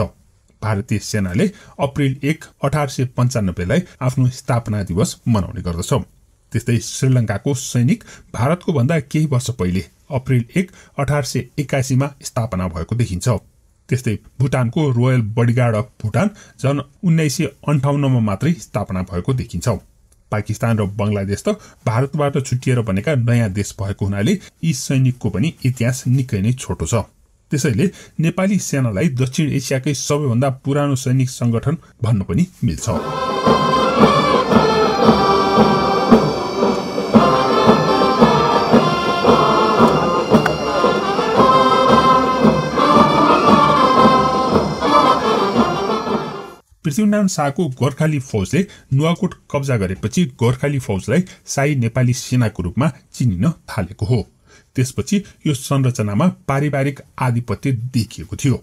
भारतीय सेनाले अप्रेल एक अठार सय पन्चानब्बेलाई आफ्नो स्थापना दिवस मनाउने गर्दछ त्यस्तै श्रीलङ्काको सैनिक भारतको भन्दा केही वर्ष पहिले अप्रेल एक अठार सय एक्कासीमा स्थापना भएको देखिन्छ त्यस्तै भुटानको रोयल बडीगार्ड अफ भुटान झन् उन्नाइस सय अन्ठाउन्नमा मात्रै स्थापना भएको देखिन्छ पाकिस्तान र बङ्गलादेश त भारतबाट छुट्टिएर बनेका नयाँ देश भएको हुनाले यी सैनिकको पनि इतिहास निकै नै छोटो छ त्यसैले नेपाली सेनालाई दक्षिण एसियाकै सबैभन्दा पुरानो सैनिक सङ्गठन भन्नु पनि मिल्छ पृथ्वीनारायण शाहको गोर्खाली फौजले नुवाकोट कब्जा गरेपछि गोर्खाली फौजलाई साई नेपाली सेनाको रूपमा चिनिन थालेको हो त्यसपछि यो संरचनामा पारिवारिक आधिपत्य देखिएको थियो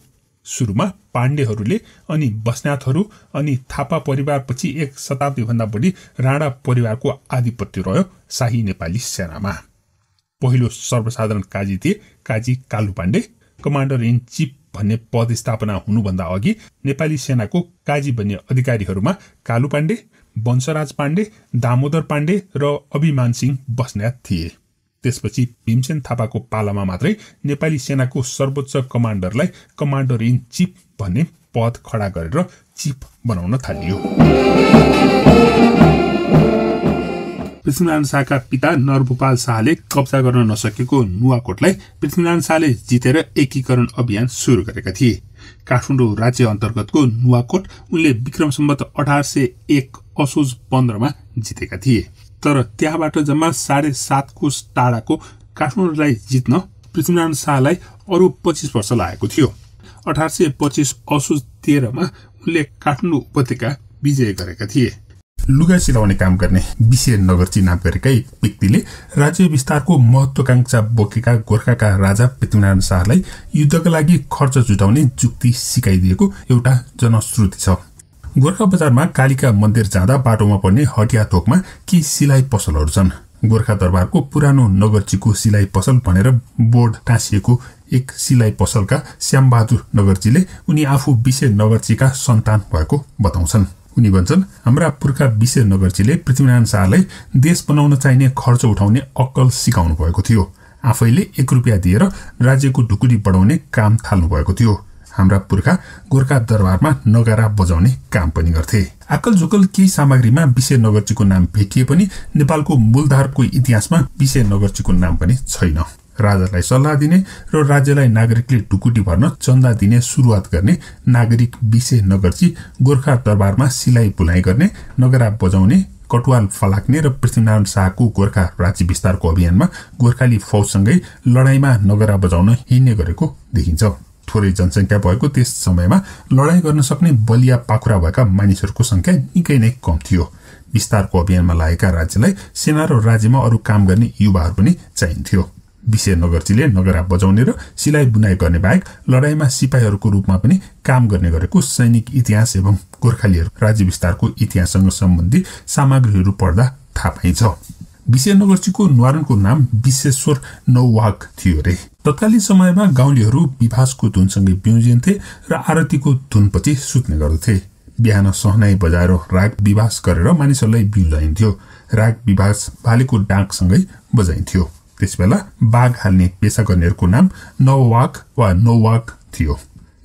सुरुमा पाण्डेहरूले अनि बस्नाथहरू अनि थापा परिवारपछि एक शताब्दीभन्दा बढी राणा परिवारको आधिपत्य रह्यो शाही नेपाली सेनामा पहिलो सर्वसाधारण काजी थिए Kaji Kalu Pande commander in chief भन्ने पद स्थापना हुनुभन्दा अघि नेपाली सेनाको काजी भन्ने अधिकारीहरूमा कालु पाण्डे वंशराज पाण्डे दामोदर पाण्डे र अभिमान सिंह बस्नेत थिए त्यसपछि भीमसेन थापाको पालामा मात्रै नेपाली सेनाको सर्वोच्च कमान्डरलाई कमान्डर इन चिफ भन्ने पद खडा गरेर चिफ बनाउन थालियो पृथ्वीनारायण शाहका पिता नरभूपाल शाहले कब्जा गर्न नसकेको नुवाकोटलाई पृथ्वीनारायण शाहले जितेर एकीकरण अभियान सुरु गरेका थिए काठमाडौँ राज्य अन्तर्गतको नुवाकोट उनले विक्रम सम्बत अठार सय एक असोज पन्ध्रमा जितेका थिए तर त्यहाँबाट जम्मा साढे सात कोष टाढाको काठमाडौँलाई जित्न पृथ्वीनारायण शाहलाई अरू पच्चिस वर्ष लागेको थियो अठार सय पच्चिस असोज तेह्रमा उनले काठमाडौँ उपत्यका विजय गरेका थिए लुगा सिलाउने काम गर्ने चिना गरेकै व्यक्तिले राज्य विस्तारको महत्वाकांक्षा बोकेका गोर्खाका राजा पृथ्वीनारायण शाहलाई युद्धका लागि खर्च जुटाउने जुक्ति सिकाइदिएको एउटा जनश्रुति छ गोर्खा बजारमा कालिका मन्दिर जाँदा बाटोमा पर्ने हटिया थोकमा केही सिलाइ पसलहरू छन् गोर्खा दरबारको पुरानो नगरजीको सिलाइ पसल भनेर बोर्ड टाँसिएको एक सिलाइ पसलका श्यामबहादुर नगरजीले उनी आफू विशेष नगरजीका सन्तान भएको बताउँछन् उनी भन्छन् हाम्रा पुर्खा विशेष नगरजीले पृथ्वीनारायण शाहलाई देश बनाउन चाहिने खर्च उठाउने अक्कल सिकाउनु भएको थियो आफैले एक रुपियाँ दिएर राज्यको ढुकुटी बढाउने काम थाल्नु भएको थियो हाम्रा पुर्खा गोर्खा दरबारमा नगारा बजाउने काम पनि गर्थे आकल झुकल केही सामग्रीमा विषय नगरजीको नाम भेटिए पनि नेपालको मूलधारको इतिहासमा विषय नगरजीको नाम पनि छैन राजालाई सल्लाह दिने र राज्यलाई नागरिकले ढुकुटी भर्न चन्दा दिने सुरुवात गर्ने नागरिक विषय नगर्ची गोर्खा दरबारमा सिलाइ बुलाइ गर्ने नगरा बजाउने कटुवाल फलाक्ने र पृथ्वीनारायण शाहको गोर्खा राज्य विस्तारको अभियानमा गोर्खाली फौजसँगै लडाईँमा नगरा बजाउन हिँड्ने गरेको देखिन्छ थोरै जनसङ्ख्या भएको त्यस समयमा लडाईँ गर्न सक्ने बलिया पाखुरा भएका मानिसहरूको सङ्ख्या निकै नै कम थियो विस्तारको अभियानमा लागेका राज्यलाई सेना र राज्यमा अरू काम गर्ने युवाहरू पनि चाहिन्थ्यो विषय नगर्चीले नगरा बजाउने र सिलाइ बुनाइ गर्ने बाहेक लडाईँमा सिपाहीहरूको रूपमा पनि काम गर्ने गरेको सैनिक इतिहास एवं गोर्खालीहरू राज्य विस्तारको इतिहाससँग सम्बन्धी सामग्रीहरू पढ्दा थाहा पाइन्छ विषय नगर्चीको न्वारणको नाम विश्वेश्वर नौवाग थियो रे तत्कालीन समयमा गाउँलेहरू विभासको धुनसँगै बिउजिन्थे र आरतीको धुनपछि सुत्ने गर्दथे बिहान सहनाई बजाएर राग विभास गरेर मानिसहरूलाई बिउजाइन्थ्यो राग विभास भालेको डाकसँगै बजाइन्थ्यो त्यस बेला बाघ हाल्ने पेसा गर्नेहरूको नाम नोवाक वा नोवाक थियो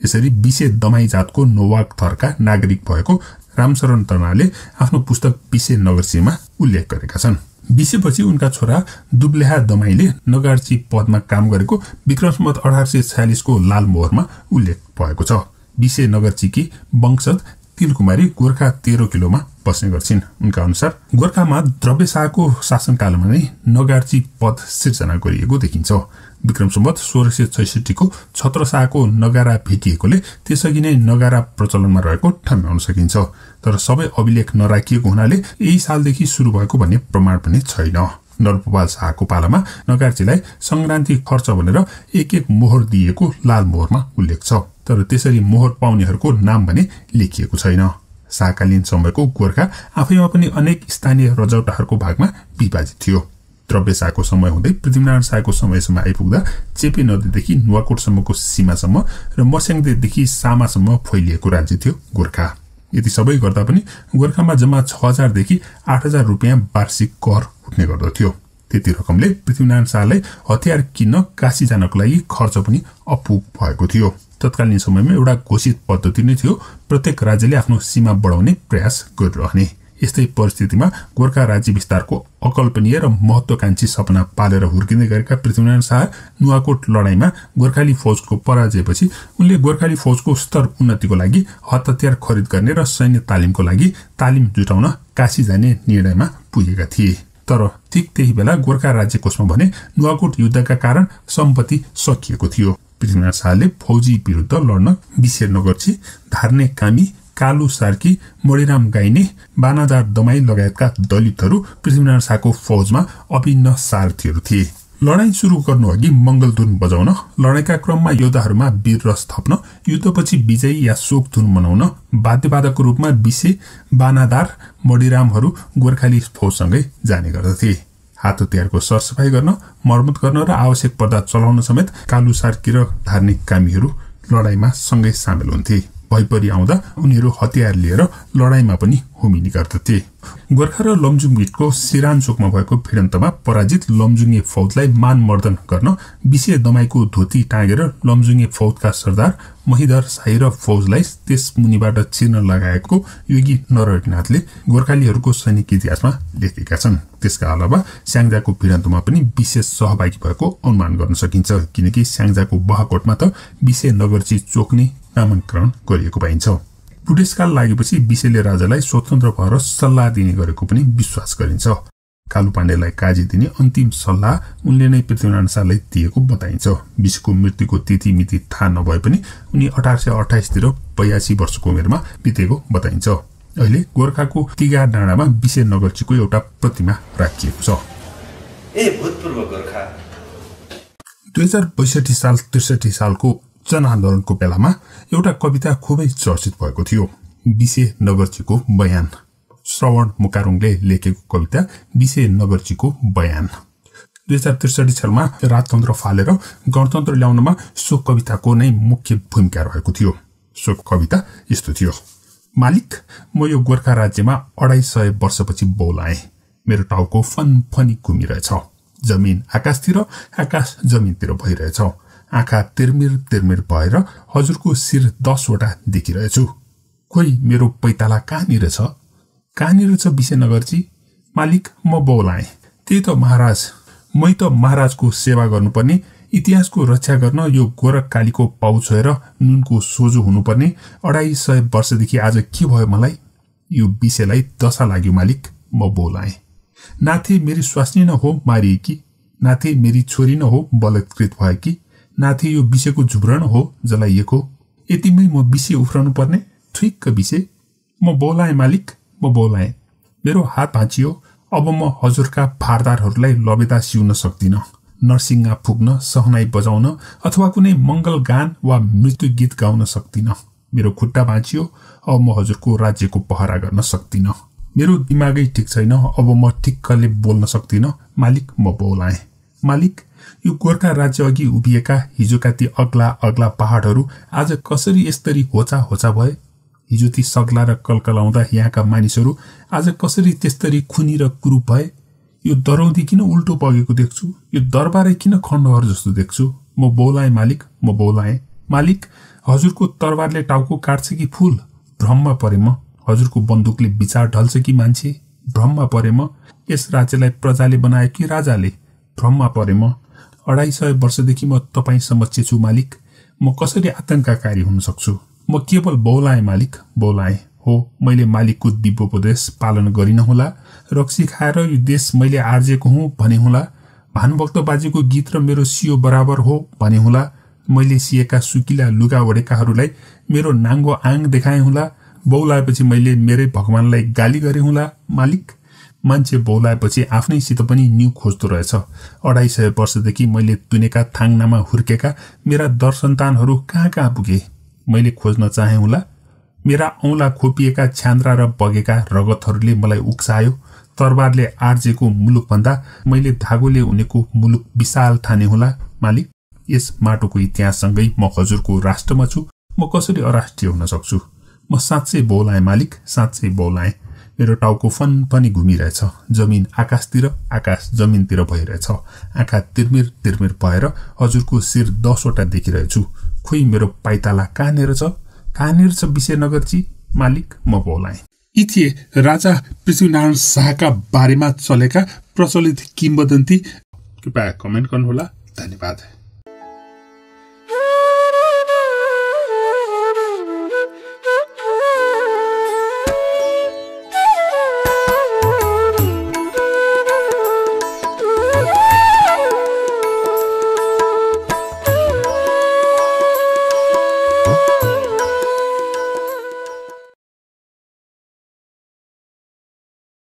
यसरी विशेष दमाई जातको नोवाक थरका नागरिक भएको रामशरण तमाले आफ्नो पुस्तक विषे नगर्सीमा उल्लेख गरेका छन् विषयपछि उनका छोरा दुब्लेहा दमाईले नगार्ची पदमा काम गरेको विक्रम अठार सय छयालिसको लालमोहरमा उल्लेख भएको छ विषय नगर्चीकी वंशज तिलकुमारी गोर्खा तेह्र किलोमा बस्ने गर्छिन् उनका अनुसार गोर्खामा द्रव्य शाहको शासनकालमा नै नगार्ची पद सिर्जना गरिएको देखिन्छ विक्रम सम्बत सोह्र सय छैसठीको छत्र शाहको नगारा भेटिएकोले त्यसअघि नै नगारा प्रचलनमा रहेको ठम्ब्याउन सकिन्छ तर सबै अभिलेख नराखिएको हुनाले यही सालदेखि सुरु भएको भन्ने प्रमाण पनि छैन नरपोपाल शाहको पालामा नगार्चीलाई सङ्क्रान्ति खर्च भनेर एक एक मोहर दिएको लाल मोहरमा उल्लेख छ तर त्यसरी मोहर पाउनेहरूको नाम भने लेखिएको छैन शाहकालीन समयको गोर्खा आफैमा पनि अनेक स्थानीय रजौटाहरूको भागमा विभाजित थियो द्रव्य शाहको समय हुँदै पृथ्वीनारायण शाहको समयसम्म आइपुग्दा चेपे नदीदेखि नुवाकोटसम्मको सीमासम्म र मस्याङदेदेखि सामासम्म फैलिएको राज्य थियो गोर्खा यति सबै गर्दा पनि गोर्खामा जम्मा छ हजारदेखि आठ हजार रुपियाँ वार्षिक कर उठ्ने गर्दथ्यो त्यति रकमले पृथ्वीनारायण शाहलाई हतियार किन्न काशी जानको लागि खर्च पनि अपुग भएको थियो तत्कालीन समयमा एउटा घोषित पद्धति नै थियो प्रत्येक राज्यले आफ्नो सीमा बढाउने प्रयास गरिरहने यस्तै परिस्थितिमा गोर्खा राज्य विस्तारको अकल्पनीय र महत्वाकांक्षी सपना पालेर हुर्किँदै गरेका पृथ्वीनारायण शाह नुवाकोट लडाईँमा गोर्खाली फौजको पराजयपछि उनले गोर्खाली फौजको स्तर उन्नतिको लागि हतियार खरिद गर्ने र सैन्य तालिमको लागि तालिम जुटाउन काशी जाने निर्णयमा पुगेका थिए तर ठिक त्यही बेला गोर्खा राज्य कोषमा भने नुवाकोट युद्धका कारण सम्पत्ति सकिएको थियो पृथ्वीनारायण शाहले फौजी विरुद्ध लड्न विशेष नगर्छी धार्ने कामी कालु सार्की मणिराम गाइने बानादार दमाई लगायतका दलितहरू पृथ्वीनारायण शाहको फौजमा अभिन्न सारथीहरू थिए लडाईँ सुरु गर्नु अघि धुन बजाउन लडाईँका क्रममा योद्धाहरूमा रस थप्न युद्धपछि विजयी या धुन मनाउन वाद्यवादकको रूपमा विषे बानादार मणिरामहरू गोर्खाली फौजसँगै जाने गर्दथे हात हतियारको सरसफाई गर्न मर्मत गर्न र आवश्यक पर्दा चलाउन समेत सार्की र धार्मिक कामीहरू लडाइँमा सँगै सामेल हुन्थे भइपरि आउँदा उनीहरू हतियार लिएर लडाईँमा पनि होमिने गर्दथे गोर्खा र लम्जुङ गीतको सिरानचोकमा भएको भिडन्तमा पराजित लम्जुङे फौजलाई मान मर्दन गर्न विषय दमाईको धोती टाँगेर लम्जुङे फौजका सरदार महिधर साई र फौजलाई त्यस मुनिबाट चिर्न लगाएको योगी नरनाथले गोर्खालीहरूको सैनिक इतिहासमा लेखेका छन् त्यसका अलावा स्याङ्जाको भिडन्तमा पनि विशेष सहभागी भएको अनुमान गर्न सकिन्छ किनकि स्याङ्जाको बहाकोटमा त विषय नगरजी चोक्ने आमन्त्रण गरिएको पाइन्छ बुढेसकाल लागेपछि विषयले राजालाई स्वतन्त्र भएर सल्लाह दिने गरेको पनि विश्वास गरिन्छ कालु पाण्डेलाई काजी दिने अन्तिम सल्लाह उनले नै पृथ्वीनारायण शाहलाई दिएको बताइन्छ विषको मृत्युको तिथि मिति थाहा नभए पनि उनी अठार सय अठाइसतिर बयासी वर्षको उमेरमा बितेको बताइन्छ अहिले गोर्खाको टिगा डाँडामा विषय नगरजीको एउटा प्रतिमा राखिएको छ दुई हजार बैसठी साल त्रिसठी सालको जनआन्दोलनको बेलामा एउटा कविता खुबै चर्चित भएको थियो विषे नगरजीको बयान श्रवण मुकारुङले लेखेको कविता विषे नगरजीको बयान दुई हजार त्रिसठी सालमा राजतन्त्र फालेर गणतन्त्र ल्याउनमा सो कविताको नै मुख्य भूमिका रहेको थियो सो कविता यस्तो थियो मालिक म यो गोर्खा राज्यमा अढाई सय वर्षपछि बौलाएँ मेरो टाउको फन फनी घुमिरहेछ जमिन आकाशतिर आकाश जमिनतिर भइरहेछ आँखा तिर्मिर तिर्मिर भएर हजुरको शिर दसवटा देखिरहेछु खोइ मेरो पैताला कहाँनिर छ कहाँनिर छ विषयनगरजी मालिक म बौलाएँ त्यही त महाराज मै त महाराजको सेवा गर्नुपर्ने इतिहासको रक्षा गर्न यो गोरख कालीको पाउ छोएर नुनको सोझो हुनुपर्ने अढाई सय वर्षदेखि आज के भयो मलाई यो विषयलाई दशा लाग्यो मालिक म बोलाएँ नाथे मेरी स्वास्नी न हो मारिए कि नाथे मेरी छोरी न हो बलत्कृत भए कि नाथे यो विषयको झुब्रण हो जलाइएको यतिमै म विषय उफ्राउनु पर्ने ठुइक्क विषय म बौलाएँ मालिक म बौलाएँ मेरो हात भाँचियो अब म हजुरका फारदारहरूलाई लबेदा सिउन सक्दिनँ नर्सिङमा पुग्न सहनाई बजाउन अथवा कुनै मङ्गल गान वा मृत्यु गीत गाउन सक्दिनँ मेरो खुट्टा भाँचियो अब म हजुरको राज्यको पहरा गर्न सक्दिनँ मेरो दिमागै ठिक छैन अब म ठिक्कले बोल्न सक्दिनँ मालिक म बौलाएँ मालिक यो गोर्खा राज्य अघि उभिएका हिजोका ती अग्ला अग्ला पहाडहरू आज कसरी यसरी होचा होचा भए हिजो ती सग्ला र कलकलाउँदा यहाँका मानिसहरू आज कसरी त्यस्तरी खुनी र कुरूप भए यो दरौँदी किन उल्टो पगेको देख्छु यो दरबारै किन खण्डहर जस्तो देख्छु म बौलाएँ मालिक म बौलाएँ मालिक हजुरको तरबारले टाउको काट्छ कि फुल भ्रममा परे म हजुरको बन्दुकले विचार ढल्छ कि मान्छे भ्रममा परे म यस राज्यलाई प्रजाले बनाए कि राजाले भ्रममा परे म अढाई सय वर्षदेखि म तपाईँसम्म चेचु मालिक म कसरी आतङ्ककारी हुन सक्छु म केवल बौलाएँ मालिक बौलाएँ हो मैले मालिकको दिव्योपदेश पालन गरिन होला रक्सी खाएर यो देश मैले आर्जेको हुँ भने हुँला भानुभक्त बाजेको गीत र मेरो सियो बराबर हो भने होला मैले सिएका सुकिला लुगा ओढेकाहरूलाई मेरो नाङ्गो आङ देखाएँ हुँला बौलाएपछि मैले मेरै भगवान्लाई गाली गरेँ हुँला मालिक मान्छे बौलाएपछि आफ्नैसित पनि न्यु खोज्दो रहेछ अढाई सय वर्षदेखि मैले तुनेका थाङनामा हुर्केका मेरा दर्शनतानहरू कहाँ कहाँ पुगे मैले खोज्न चाहे होला मेरा औँला खोपिएका छ्यान्द्रा र बगेका रगतहरूले मलाई उक्सायो तरबारले आर्जेको मुलुकभन्दा मैले धागोले हुनेको मुलुक विशाल ठाने होला मालिक यस माटोको इतिहाससँगै म हजुरको राष्ट्रमा छु म कसरी अराष्ट्रिय हुन सक्छु म साँच्चै बौलाएँ मालिक साँच्चै बौलाएँ मेरो टाउको फन पनि घुमिरहेछ जमिन आकाशतिर आकाश जमिनतिर भइरहेछ आँखा तिर्मिर तिर्मिर भएर हजुरको शिर दसवटा देखिरहेछु खोइ मेरो पाइताला कहाँनिर छ कहाँनिर छ विषयनगरजी मालिक म बोलाएँ यी थिए राजा पृथ्वीनारायण शाहका बारेमा चलेका प्रचलित किम्बदन्ती कृपया कमेन्ट गर्नुहोला धन्यवाद